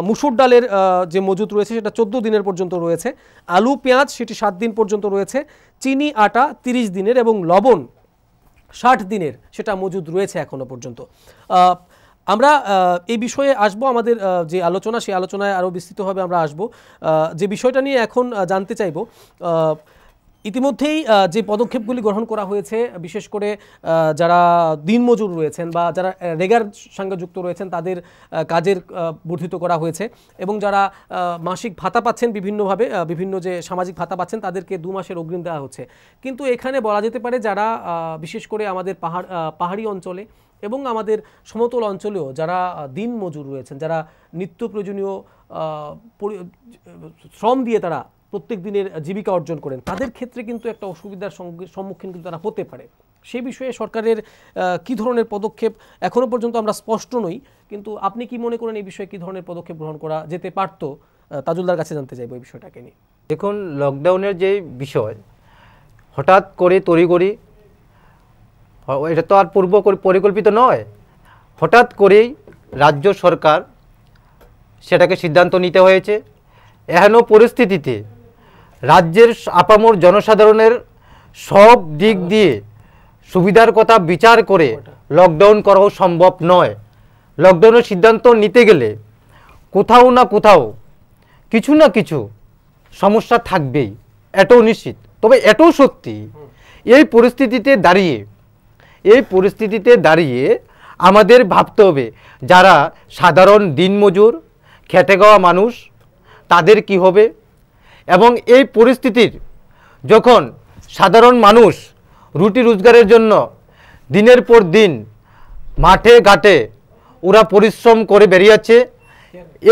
মুসুর ডালের যে মজুদ রয়েছে সেটা চোদ্দো দিনের পর্যন্ত রয়েছে আলু পেঁয়াজ সেটি সাত দিন পর্যন্ত রয়েছে চিনি আটা তিরিশ দিনের এবং লবণ ষাট দিনের সেটা মজুদ রয়েছে এখনও পর্যন্ত আমরা এই বিষয়ে আসব আমাদের যে আলোচনা সেই আলোচনায় আরও বিস্তৃতভাবে আমরা আসব যে বিষয়টা নিয়ে এখন জানতে চাইব ইতিমধ্যেই যে পদক্ষেপগুলি গ্রহণ করা হয়েছে বিশেষ করে যারা দিনমজুর রয়েছেন বা যারা রেগার সঙ্গে যুক্ত রয়েছেন তাদের কাজের বর্ধিত করা হয়েছে এবং যারা মাসিক ভাতা পাচ্ছেন বিভিন্নভাবে বিভিন্ন যে সামাজিক ভাতা পাচ্ছেন তাদেরকে দু মাসের অগ্রিম দেওয়া হচ্ছে কিন্তু এখানে বলা যেতে পারে যারা বিশেষ করে আমাদের পাহাড় পাহাড়ি অঞ্চলে এবং আমাদের সমতল অঞ্চলেও যারা দিন মজুর রয়েছেন যারা নিত্য প্রয়োজনীয় শ্রম দিয়ে তারা প্রত্যেক দিনের জীবিকা অর্জন করেন তাদের ক্ষেত্রে কিন্তু একটা অসুবিধার সম্মুখীন কিন্তু তারা হতে পারে সে বিষয়ে সরকারের কি ধরনের পদক্ষেপ এখনও পর্যন্ত আমরা স্পষ্ট নই কিন্তু আপনি কি মনে করেন এই বিষয়ে কি ধরনের পদক্ষেপ গ্রহণ করা যেতে পারত তাজুলদার কাছে জানতে চাইব এই বিষয়টাকে নিয়ে দেখুন লকডাউনের যে বিষয় হঠাৎ করে তড়িগড়ি এটা তো আর পূর্ব পরিকল্পিত নয় হঠাৎ করেই রাজ্য সরকার সেটাকে সিদ্ধান্ত নিতে হয়েছে এহেন পরিস্থিতিতে রাজ্যের আপামর জনসাধারণের সব দিক দিয়ে সুবিধার কথা বিচার করে লকডাউন করাও সম্ভব নয় লকডাউনের সিদ্ধান্ত নিতে গেলে কোথাও না কোথাও কিছু না কিছু সমস্যা থাকবেই এটাও নিশ্চিত তবে এটাও সত্যি এই পরিস্থিতিতে দাঁড়িয়ে এই পরিস্থিতিতে দাঁড়িয়ে আমাদের ভাবতে হবে যারা সাধারণ দিনমজুর খেতে গাওয়া মানুষ তাদের কি হবে এবং এই পরিস্থিতির যখন সাধারণ মানুষ রুটি রোজগারের জন্য দিনের পর দিন মাঠে ঘাটে ওরা পরিশ্রম করে বেরিয়েছে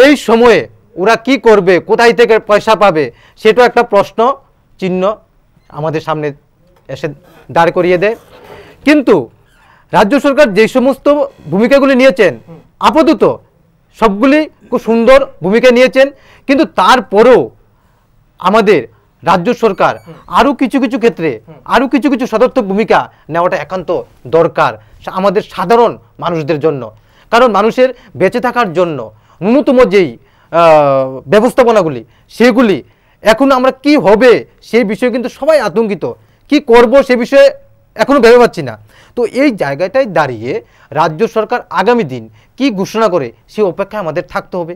এই সময়ে ওরা কি করবে কোথায় থেকে পয়সা পাবে সেটা একটা প্রশ্ন চিহ্ন আমাদের সামনে এসে দাঁড় করিয়ে দেয় কিন্তু রাজ্য সরকার যে সমস্ত ভূমিকাগুলি নিয়েছেন আপাতত সবগুলি খুব সুন্দর ভূমিকা নিয়েছেন কিন্তু তারপরও আমাদের রাজ্য সরকার আরও কিছু কিছু ক্ষেত্রে আরও কিছু কিছু সদর্থক ভূমিকা নেওয়াটা একান্ত দরকার আমাদের সাধারণ মানুষদের জন্য কারণ মানুষের বেঁচে থাকার জন্য ন্যূনতম যেই ব্যবস্থাপনাগুলি সেগুলি এখন আমরা কি হবে সেই বিষয়ে কিন্তু সবাই আতঙ্কিত কি করব সে বিষয়ে এখনও ভেবে পাচ্ছি না তো এই জায়গাটায় দাঁড়িয়ে রাজ্য সরকার আগামী দিন কি ঘোষণা করে সে অপেক্ষা আমাদের থাকতে হবে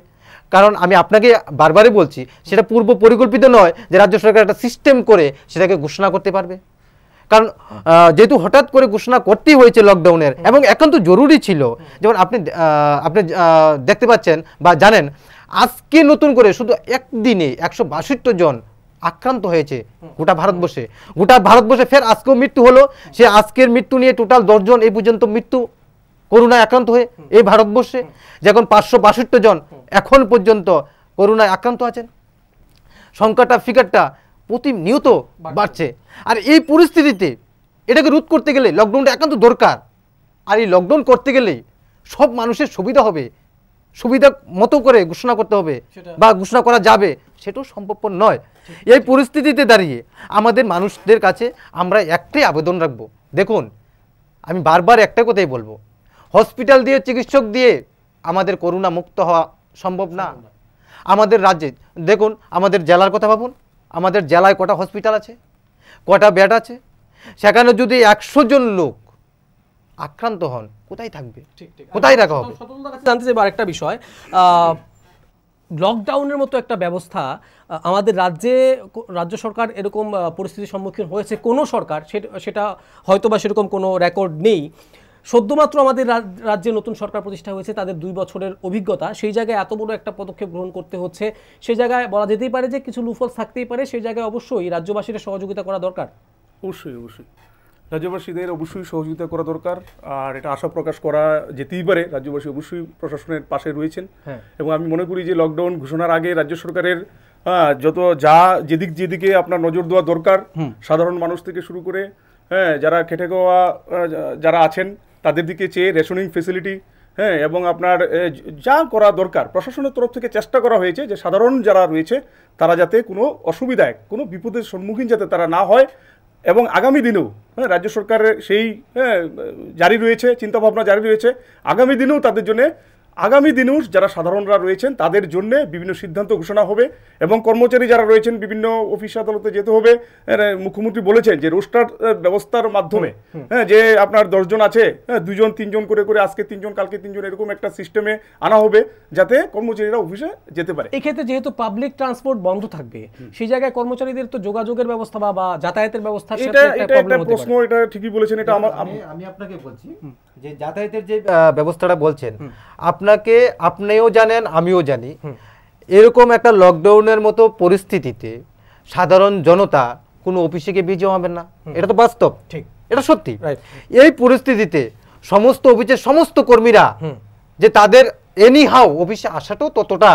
কারণ আমি আপনাকে বারবারই বলছি সেটা পূর্ব পরিকল্পিত নয় যে রাজ্য সরকার একটা সিস্টেম করে সেটাকে ঘোষণা করতে পারবে কারণ যেহেতু হঠাৎ করে ঘোষণা করতেই হয়েছে লকডাউনের এবং এখন তো জরুরি ছিল যেমন আপনি আপনি দেখতে পাচ্ছেন বা জানেন আজকে নতুন করে শুধু একদিনে একশো জন আক্রান্ত হয়েছে গোটা ভারতবর্ষে গোটা ভারতবর্ষে ফের আজকেও মৃত্যু হলো সে আজকের মৃত্যু নিয়ে টোটাল দশজন এই পর্যন্ত মৃত্যু করোনায় আক্রান্ত হয়ে এই ভারতবর্ষে যখন পাঁচশো বাষট্টি জন এখন পর্যন্ত করোনায় আক্রান্ত আছেন সংখ্যাটা ফিগারটা প্রতিনিয়ত বাড়ছে আর এই পরিস্থিতিতে এটাকে রোধ করতে গেলে লকডাউনটা একান্ত দরকার আর এই লকডাউন করতে গেলে সব মানুষের সুবিধা হবে সুবিধা মতো করে ঘোষণা করতে হবে বা ঘোষণা করা যাবে সেটাও সম্ভবপর নয় এই পরিস্থিতিতে দাঁড়িয়ে আমাদের মানুষদের কাছে আমরা একটাই আবেদন রাখবো দেখুন আমি বারবার একটা কথাই বলবো হসপিটাল দিয়ে চিকিৎসক দিয়ে আমাদের করোনা মুক্ত হওয়া সম্ভব না আমাদের রাজ্যে দেখুন আমাদের জেলার কথা ভাবুন আমাদের জেলায় কটা হসপিটাল আছে কটা ব্যাড আছে সেখানে যদি একশো জন লোক আক্রান্ত হন কোথায় থাকবে কোথায় রাখা হবে জানতে চাইবো আরেকটা বিষয় লকডাউনের মতো একটা ব্যবস্থা আমাদের রাজ্যে রাজ্য সরকার এরকম পরিস্থিতির সম্মুখীন হয়েছে কোনো সরকার সেটা হয়তো বা সেরকম কোনো রেকর্ড নেই সদ্যমাত্র আমাদের রাজ্যে নতুন সরকার প্রতিষ্ঠা হয়েছে তাদের দুই বছরের অভিজ্ঞতা সেই জায়গায় এত বড় একটা পদক্ষেপ গ্রহণ করতে হচ্ছে সেই জায়গায় বলা যেতেই পারে যে কিছু লুফল থাকতেই পারে সেই জায়গায় অবশ্যই রাজ্যবাসীর সহযোগিতা করা দরকার অবশ্যই অবশ্যই রাজ্যবাসীদের অবশ্যই সহযোগিতা করা দরকার আর এটা আশা প্রকাশ করা যেতেই পারে রাজ্যবাসী অবশ্যই প্রশাসনের পাশে রয়েছেন হ্যাঁ। এবং আমি মনে করি যে লকডাউন ঘোষণার আগে রাজ্য সরকারের যত যা যেদিক যেদিকে আপনার নজর দেওয়া দরকার সাধারণ মানুষ থেকে শুরু করে হ্যাঁ যারা খেটে খাওয়া যারা আছেন তাদের দিকে চেয়ে রেশনিং ফেসিলিটি হ্যাঁ এবং আপনার যা করা দরকার প্রশাসনের তরফ থেকে চেষ্টা করা হয়েছে যে সাধারণ যারা রয়েছে তারা যাতে কোনো অসুবিধায় কোনো বিপদের সম্মুখীন যাতে তারা না হয় এবং আগামী দিনেও হ্যাঁ রাজ্য সরকারের সেই হ্যাঁ, জারি রয়েছে চিন্তাভাবনা জারি রয়েছে আগামী দিনেও তাদের জন্য আগামী দিনেও যারা সাধারণরা রয়েছেন তাদের জন্য বিভিন্ন সিদ্ধান্ত ঘোষণা হবে এবং কর্মচারী যারা রয়েছেন বিভিন্ন অফিস আদালতে যেতে হবে মুখ্যমন্ত্রী বলেছেন যে রোস্টার ব্যবস্থার মাধ্যমে হ্যাঁ যে আপনার দশজন আছে হ্যাঁ দুজন তিনজন করে করে আজকে তিনজন কালকে তিনজন এরকম একটা সিস্টেমে আনা হবে যাতে কর্মচারীরা অফিসে যেতে পারে এক্ষেত্রে যেহেতু পাবলিক ট্রান্সপোর্ট বন্ধ থাকবে সেই জায়গায় কর্মচারীদের তো যোগাযোগের ব্যবস্থা বা যাতায়াতের ব্যবস্থা এটা একটা প্রশ্ন এটা ঠিকই বলেছেন এটা আমার আমি আপনাকে বলছি যে যাতায়াতের যে ব্যবস্থাটা বলছেন আপনার আপনাকে আপনিও জানেন আমিও জানি এরকম একটা লকডাউনের মতো পরিস্থিতিতে সাধারণ জনতা কোনো অফিসে গিয়ে বিজয় হবে না এটা তো বাস্তব ঠিক এটা সত্যি এই পরিস্থিতিতে সমস্ত অফিসের সমস্ত কর্মীরা যে তাদের এনি হাউ অফিসে আসাটাও ততটা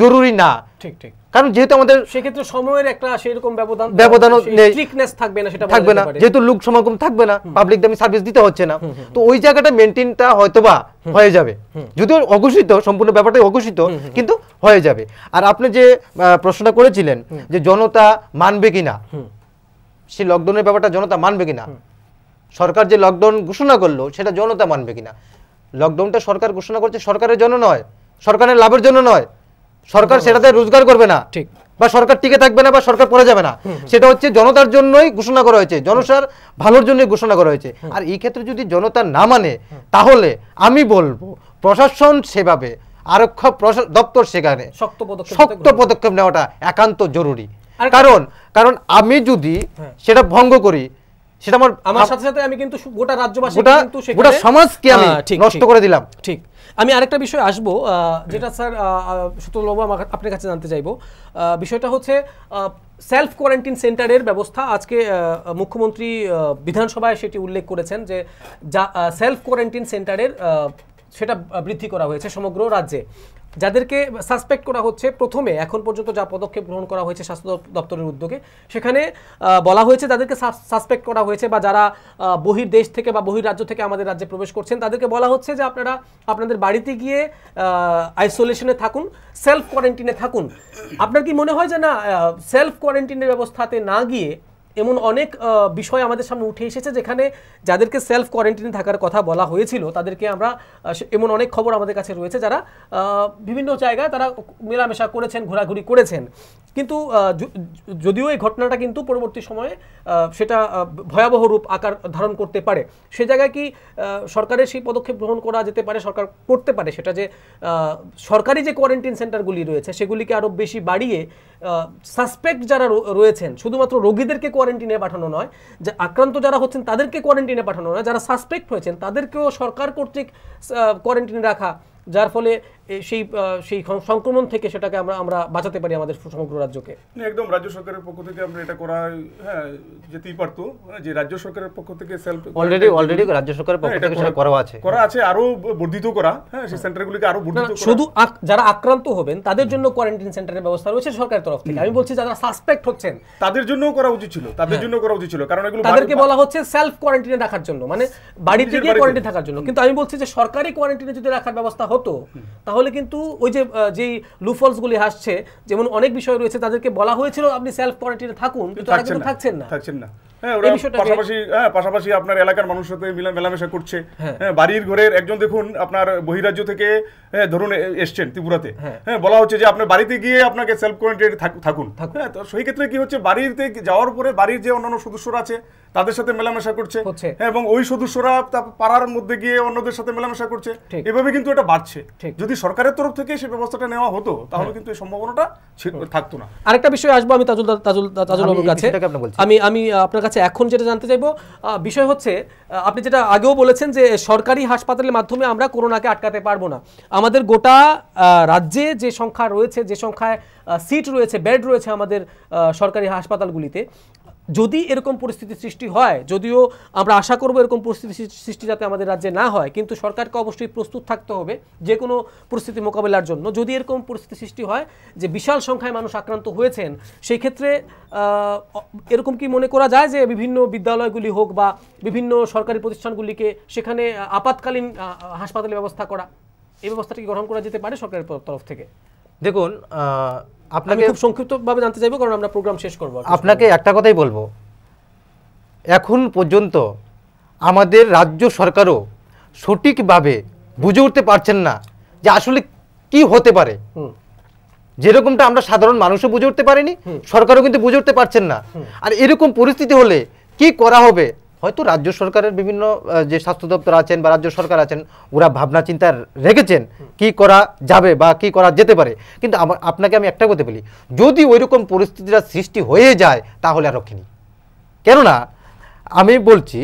জরুরি না ঠিক ঠিক কারণ যেহেতু আমাদের সেক্ষেত্রে সময়ের একটা সেরকম ব্যবধান ব্যবধান স্ট্রিকনেস থাকবে না সেটা থাকবে না যেহেতু লোক সমাগম থাকবে না পাবলিক দামি সার্ভিস দিতে হচ্ছে না তো ওই জায়গাটা মেনটেনটা হয়তোবা হয়ে যাবে যদিও অঘোষিত সম্পূর্ণ ব্যাপারটাই অঘোষিত কিন্তু হয়ে যাবে আর আপনি যে প্রশ্নটা করেছিলেন যে জনতা মানবে কিনা সেই লকডাউনের ব্যাপারটা জনতা মানবে কিনা সরকার যে লকডাউন ঘোষণা করলো সেটা জনতা মানবে কিনা লকডাউনটা সরকার ঘোষণা করছে সরকারের জন্য নয় সরকারের লাভের জন্য নয় সরকার সেটাতে রোজগার করবে না ঠিক বা সরকার টিকে থাকবে না বা সরকার পরে যাবে না সেটা হচ্ছে জনতার জন্যই ঘোষণা করা হয়েছে জনসার ভালোর জন্যই ঘোষণা করা হয়েছে আর এই ক্ষেত্রে যদি জনতা না মানে তাহলে আমি বলবো প্রশাসন সেভাবে আরক্ষ দপ্তর সেখানে শক্ত পদক্ষেপ নেওয়াটা একান্ত জরুরি কারণ কারণ আমি যদি হ্যাঁ। সেটা ভঙ্গ করি সেটা আমার আমার সাথে সাথে আমি কিন্তু গোটা রাজ্যবাসী কিন্তু গোটা আমি হ্যাঁ, নষ্ট করে দিলাম ঠিক আমি আরেকটা বিষয় আসব যেটা স্যার আপনার কাছে জানতে চাইব বিষয়টা হচ্ছে সেলফ কোয়ারেন্টাইন সেন্টারের ব্যবস্থা আজকে মুখ্যমন্ত্রী বিধানসভায় সেটি উল্লেখ করেছেন যে যা সেলফ কোয়ারেন্টাইন সেন্টারের সেটা বৃদ্ধি করা হয়েছে সমগ্র রাজ্যে যাদেরকে সাসপেক্ট করা হচ্ছে প্রথমে এখন পর্যন্ত যা পদক্ষেপ গ্রহণ করা হয়েছে স্বাস্থ্য দপ্তরের উদ্যোগে সেখানে বলা হয়েছে যাদেরকে সাসপেক্ট করা হয়েছে বা যারা বহির দেশ থেকে বা বহির রাজ্য থেকে আমাদের রাজ্যে প্রবেশ করছেন তাদেরকে বলা হচ্ছে যে আপনারা আপনাদের বাড়িতে গিয়ে আইসোলেশনে থাকুন সেলফ কোয়ারেন্টিনে থাকুন আপনার কি মনে হয় যে না সেলফ কোয়ারেন্টিনের ব্যবস্থাতে না গিয়ে এমন অনেক বিষয় আমাদের সামনে উঠে এসেছে যেখানে যাদেরকে সেলফ কোয়ারেন্টিনে থাকার কথা বলা হয়েছিল তাদেরকে আমরা এমন অনেক খবর আমাদের কাছে রয়েছে যারা বিভিন্ন জায়গায় তারা মেলামেশা করেছেন ঘোরাঘুরি করেছেন কিন্তু যদিও এই ঘটনাটা কিন্তু পরবর্তী সময়ে সেটা ভয়াবহ রূপ আকার ধারণ করতে পারে সে জায়গায় কি সরকারের সেই পদক্ষেপ গ্রহণ করা যেতে পারে সরকার করতে পারে সেটা যে সরকারি যে কোয়ারেন্টিন সেন্টারগুলি রয়েছে সেগুলিকে আরও বেশি বাড়িয়ে সাসপেক্ট যারা রয়েছেন শুধুমাত্র রোগীদেরকে কোয়ারেন্টিনে পাঠানো নয় যে আক্রান্ত যারা হচ্ছেন তাদেরকে কোয়ারেন্টিনে পাঠানো নয় যারা সাসপেক্ট হয়েছেন তাদেরকেও সরকার কর্তৃক কোয়ারেন্টিনে রাখা যার ফলে সেই সেই সংক্রমণ থেকে সেটাকে আমরা আমরা বাঁচাতে পারি আমাদের সমগ্র রাজ্যকে একদম রাজ্য সরকারের পক্ষ থেকে আমরা এটা করা হ্যাঁ যেতেই পারতো হ্যাঁ, যে রাজ্য সরকারের পক্ষ থেকে সেলফ অলরেডি অলরেডি রাজ্য সরকারের পক্ষ হ্যাঁ, থেকে সেটা করা আছে করা আছে আরো বর্ধিত করা হ্যাঁ সেই হ্যাঁ। সেন্টারগুলিকে আরো বর্ধিত করা শুধু যারা আক্রান্ত হবেন তাদের জন্য কোয়ারেন্টাইন সেন্টারের ব্যবস্থা রয়েছে সরকারের তরফ থেকে আমি বলছি যারা সাসপেক্ট হচ্ছেন তাদের জন্য করা উচিত ছিল তাদের জন্য করা উচিত ছিল কারণ এগুলো তাদেরকে বলা হচ্ছে সেলফ কোয়ারেন্টাইনে রাখার জন্য মানে বাড়িতে গিয়ে কোয়ারেন্টাইনে থাকার জন্য কিন্তু আমি বলছি যে সরকারি কোয়ারেন্টাইনে যদি রাখার ব্যবস্থা হতো তাহলে কিন্তু ওই যে যেই লুফলসগুলি আসছে যেমন অনেক বিষয় রয়েছে তাদেরকে বলা হয়েছিল আপনি সেলফ কোয়ারেন্টিনে থাকুন কিন্তু তারা কিন্তু থাকছেন না থাকছেন না হ্যাঁ, পাশাপাশি হ্যাঁ পাশাপাশি আপনার এলাকার মানুষের সাথে মেলামেশা করছে হ্যাঁ।, হ্যাঁ বাড়ির ঘরের একজন দেখুন আপনার বহিরাজ্য থেকে হ্যাঁ, ধরুন এসছেন ত্রিপুরাতে হ্যাঁ বলা হচ্ছে যে আপনার বাড়িতে গিয়ে আপনাকে সেলফ কোয়ারেন্টাইন থাকুন হ্যাঁ তো সেই ক্ষেত্রে কি হচ্ছে বাড়িতে যাওয়ার পরে বাড়ির যে অন্যান্য সদস্যরা আছে তাদের সাথে মেলামেশা করছে এবং ওই সদস্যরা পাড়ার মধ্যে গিয়ে অন্যদের সাথে মেলামেশা করছে এভাবে কিন্তু এটা বাড়ছে যদি সরকারের তরফ থেকে সেই ব্যবস্থাটা নেওয়া হতো তাহলে হ্যাঁ। কিন্তু এই সম্ভাবনাটা থাকতো না আরেকটা বিষয় আসবো আমি তাজুল তাজুল তাজুল বাবুর কাছে আমি আমি আপনার কাছে এখন যেটা জানতে চাইবো বিষয় হচ্ছে আপনি যেটা আগেও বলেছেন যে সরকারি হাসপাতালের মাধ্যমে আমরা করোনাকে আটকাতে পারবো না আমাদের গোটা রাজ্যে যে সংখ্যা রয়েছে যে সংখ্যায় সিট রয়েছে বেড রয়েছে আমাদের সরকারি হাসপাতালগুলিতে যদি এরকম পরিস্থিতি সৃষ্টি হয় যদিও আমরা আশা করব এরকম পরিস্থিতি সৃষ্টি যাতে আমাদের রাজ্যে না হয় কিন্তু সরকারকে অবশ্যই প্রস্তুত থাকতে হবে যে কোনো পরিস্থিতি মোকাবেলার জন্য যদি এরকম পরিস্থিতি সৃষ্টি হয় যে বিশাল সংখ্যায় মানুষ আক্রান্ত হয়েছেন সেই ক্ষেত্রে এরকম কি মনে করা যায় যে বিভিন্ন বিদ্যালয়গুলি হোক বা বিভিন্ন সরকারি প্রতিষ্ঠানগুলিকে সেখানে আপাতকালীন হাসপাতালের ব্যবস্থা করা এই ব্যবস্থাটি গ্রহণ করা যেতে পারে সরকারের তরফ থেকে দেখুন আপনাকে খুব সংক্ষিপ্তভাবে জানতে চাইবো কারণ আমরা প্রোগ্রাম শেষ করব আপনাকে একটা কথাই বলবো এখন পর্যন্ত আমাদের রাজ্য সরকারও সঠিকভাবে বুঝে উঠতে পারছেন না যে আসলে কি হতে পারে যেরকমটা আমরা সাধারণ মানুষও বুঝে উঠতে পারিনি সরকারও কিন্তু বুঝে উঠতে পারছেন না আর এরকম পরিস্থিতি হলে কি করা হবে হয়তো রাজ্য সরকারের বিভিন্ন যে স্বাস্থ্য দপ্তর আছেন বা রাজ্য সরকার আছেন ওরা ভাবনা চিন্তা রেখেছেন কি করা যাবে বা কি করা যেতে পারে কিন্তু আপনাকে আমি একটা কথা বলি যদি ওই রকম পরিস্থিতিটা সৃষ্টি হয়ে যায় তাহলে আর রক্ষিনি কেননা আমি বলছি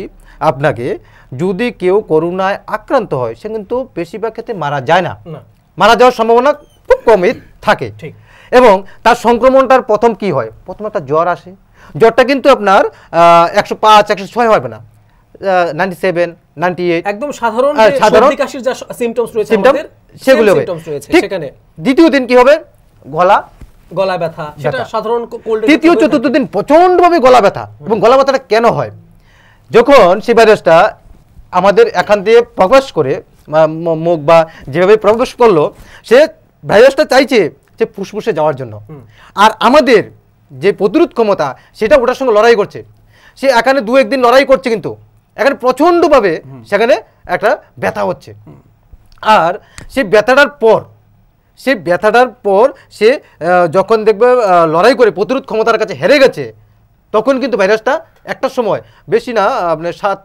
আপনাকে যদি কেউ করোনায় আক্রান্ত হয় সে কিন্তু বেশিরভাগ ক্ষেত্রে মারা যায় না মারা যাওয়ার সম্ভাবনা খুব কমই থাকে এবং তার সংক্রমণটার প্রথম কি হয় প্রথম একটা জ্বর আসে জ্বরটা কিন্তু আপনার একশো পাঁচ একশো ছয় হবে না নাইনটি সেভেন নাইনটি এইট একদম সাধারণ সাধারণ কাশির যা সিমটমস রয়েছে আমাদের সেগুলো হবে সেখানে দ্বিতীয় দিন কি হবে গলা গলা ব্যথা সেটা সাধারণ কোল্ড তৃতীয় চতুর্থ দিন প্রচন্ড ভাবে গলা ব্যথা এবং গলা ব্যথাটা কেন হয় যখন সেই ভাইরাসটা আমাদের এখান দিয়ে প্রকাশ করে মুখ বা যেভাবে প্রকাশ করলো সে ভাইরাসটা চাইছে যে ফুসফুসে যাওয়ার জন্য আর আমাদের যে প্রতিরোধ ক্ষমতা সেটা ওটার সঙ্গে লড়াই করছে সে এখানে দু একদিন লড়াই করছে কিন্তু এখানে প্রচণ্ডভাবে সেখানে একটা ব্যথা হচ্ছে আর সে ব্যথাটার পর সে ব্যথাটার পর সে যখন দেখবে লড়াই করে প্রতিরোধ ক্ষমতার কাছে হেরে গেছে তখন কিন্তু ভাইরাসটা একটা সময় বেশি না আপনার সাত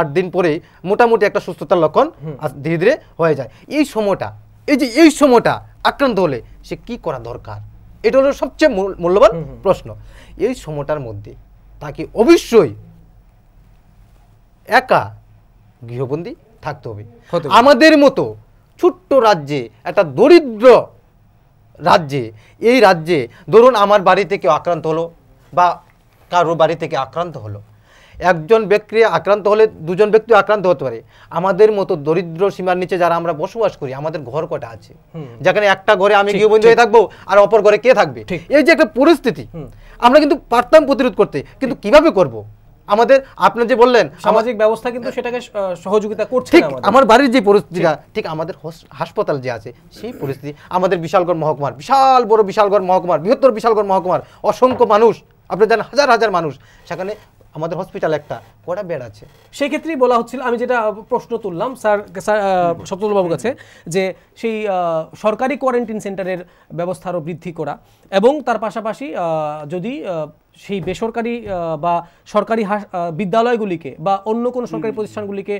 আট দিন পরেই মোটামুটি একটা সুস্থতার লক্ষণ ধীরে ধীরে হয়ে যায় এই সময়টা এই যে এই সময়টা আক্রান্ত হলে সে কি করা দরকার এটা হলো সবচেয়ে মূল্যবান প্রশ্ন এই সময়টার মধ্যে তাকে অবশ্যই একা গৃহবন্দী থাকতে হবে আমাদের মতো ছোট্ট রাজ্যে একটা দরিদ্র রাজ্যে এই রাজ্যে ধরুন আমার বাড়িতে কেউ আক্রান্ত হলো বা কারো বাড়ি থেকে আক্রান্ত হলো একজন ব্যক্তি আক্রান্ত হলে দুজন ব্যক্তি আক্রান্ত হতে পারে আমাদের মতো দরিদ্র সীমার নিচে যারা আমরা বসবাস করি আমাদের ঘর কটা আছে যেখানে একটা ঘরে আমি গৃহবন্ধু হয়ে থাকবো আর অপর ঘরে কে থাকবে এই যে একটা পরিস্থিতি আমরা কিন্তু পারতাম প্রতিরোধ করতে কিন্তু কিভাবে করব। আমাদের আপনি যে বললেন সামাজিক ব্যবস্থা কিন্তু সেটাকে সহযোগিতা করছে ঠিক আমার বাড়ির যে পরিস্থিতিটা ঠিক আমাদের হাসপাতাল যে আছে সেই পরিস্থিতি আমাদের বিশালগড় মহকুমার বিশাল বড় বিশালগড় মহকুমার বৃহত্তর বিশালগড় মহকুমার অসংখ্য মানুষ আপনি জানেন হাজার হাজার মানুষ সেখানে আমাদের হসপিটাল একটা কটা বেড আছে সেই ক্ষেত্রেই বলা হচ্ছিল আমি যেটা প্রশ্ন তুললাম স্যার সপ্তলবাবুর কাছে যে সেই সরকারি কোয়ারেন্টিন সেন্টারের ব্যবস্থা আরও বৃদ্ধি করা এবং তার পাশাপাশি যদি সেই বেসরকারি বা সরকারি বিদ্যালয়গুলিকে বা অন্য কোনো সরকারি প্রতিষ্ঠানগুলিকে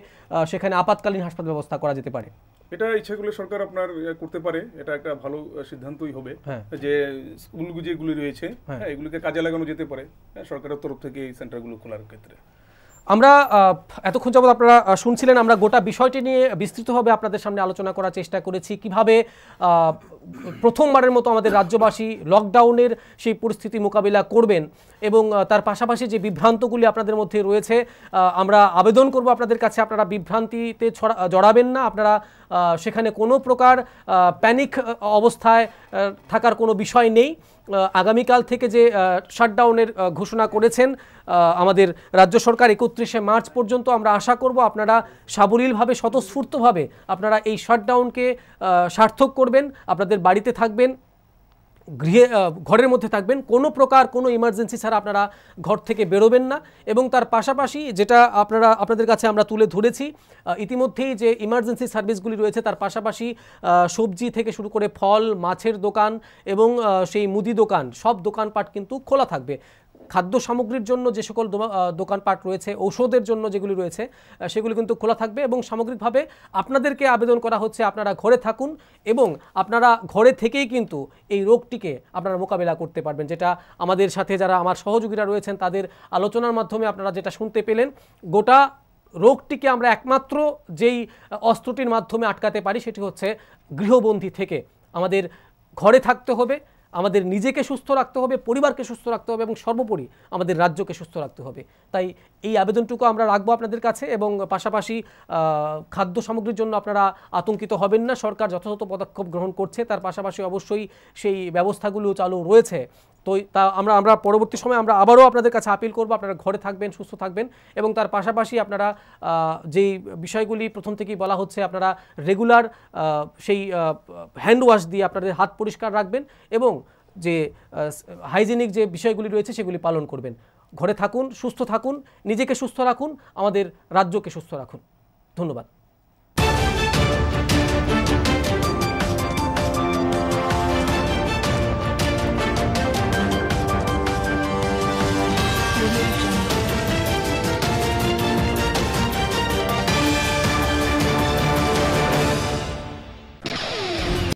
সেখানে আপাতকালীন হাসপাতাল ব্যবস্থা করা যেতে পারে এটা ইচ্ছা করলে সরকার আপনার করতে পারে এটা একটা ভালো সিদ্ধান্তই হবে হ্যাঁ। যে স্কুলগুলি যেগুলি রয়েছে হ্যাঁ।, হ্যাঁ এগুলিকে কাজে লাগানো যেতে পারে হ্যাঁ, সরকারের তরফ থেকে এই সেন্টারগুলো খোলার ক্ষেত্রে আমরা এতক্ষণ যাবৎ আপনারা শুনছিলেন আমরা গোটা বিষয়টি নিয়ে বিস্তৃতভাবে আপনাদের সামনে আলোচনা করার চেষ্টা করেছি কিভাবে প্রথমবারের মতো আমাদের রাজ্যবাসী লকডাউনের সেই পরিস্থিতি মোকাবিলা করবেন এবং তার পাশাপাশি যে বিভ্রান্তগুলি আপনাদের মধ্যে রয়েছে আমরা আবেদন করব আপনাদের কাছে আপনারা বিভ্রান্তিতে জড়াবেন না আপনারা সেখানে কোনো প্রকার প্যানিক অবস্থায় থাকার কোনো বিষয় নেই আগামীকাল থেকে যে শাটডাউনের ঘোষণা করেছেন আমাদের রাজ্য সরকার একত্রিশে মার্চ পর্যন্ত আমরা আশা করব আপনারা সাবলীলভাবে স্বতঃস্ফূর্তভাবে আপনারা এই শাটডাউনকে সার্থক করবেন আপনাদের বাড়িতে থাকবেন গৃহে ঘরের মধ্যে থাকবেন কোনো প্রকার কোনো ইমার্জেন্সি ছাড়া আপনারা ঘর থেকে বেরোবেন না এবং তার পাশাপাশি যেটা আপনারা আপনাদের কাছে আমরা তুলে ধরেছি ইতিমধ্যেই যে ইমার্জেন্সি সার্ভিসগুলি রয়েছে তার পাশাপাশি সবজি থেকে শুরু করে ফল মাছের দোকান এবং সেই মুদি দোকান সব দোকানপাট কিন্তু খোলা থাকবে খাদ্য সামগ্রীর জন্য যে সকল দোকানপাট রয়েছে ঔষধের জন্য যেগুলি রয়েছে সেগুলি কিন্তু খোলা থাকবে এবং সামগ্রিকভাবে আপনাদেরকে আবেদন করা হচ্ছে আপনারা ঘরে থাকুন এবং আপনারা ঘরে থেকেই কিন্তু এই রোগটিকে আপনারা মোকাবেলা করতে পারবেন যেটা আমাদের সাথে যারা আমার সহযোগীরা রয়েছেন তাদের আলোচনার মাধ্যমে আপনারা যেটা শুনতে পেলেন গোটা রোগটিকে আমরা একমাত্র যেই অস্ত্রটির মাধ্যমে আটকাতে পারি সেটি হচ্ছে গৃহবন্দী থেকে আমাদের ঘরে থাকতে হবে আমাদের নিজেকে সুস্থ রাখতে হবে পরিবারকে সুস্থ রাখতে হবে এবং সর্বোপরি আমাদের রাজ্যকে সুস্থ রাখতে হবে তাই এই আবেদনটুকু আমরা রাখবো আপনাদের কাছে এবং পাশাপাশি খাদ্য সামগ্রীর জন্য আপনারা আতঙ্কিত হবেন না সরকার যথাযথ পদক্ষেপ গ্রহণ করছে তার পাশাপাশি অবশ্যই সেই ব্যবস্থাগুলো চালু রয়েছে তো তা আমরা আমরা পরবর্তী সময় আমরা আবারও আপনাদের কাছে আপিল করব আপনারা ঘরে থাকবেন সুস্থ থাকবেন এবং তার পাশাপাশি আপনারা যেই বিষয়গুলি প্রথম থেকেই বলা হচ্ছে আপনারা রেগুলার সেই হ্যান্ড ওয়াশ দিয়ে আপনাদের হাত পরিষ্কার রাখবেন এবং যে হাইজেনিক যে বিষয়গুলি রয়েছে সেগুলি পালন করবেন ঘরে থাকুন সুস্থ থাকুন নিজেকে সুস্থ রাখুন আমাদের রাজ্যকে সুস্থ রাখুন ধন্যবাদ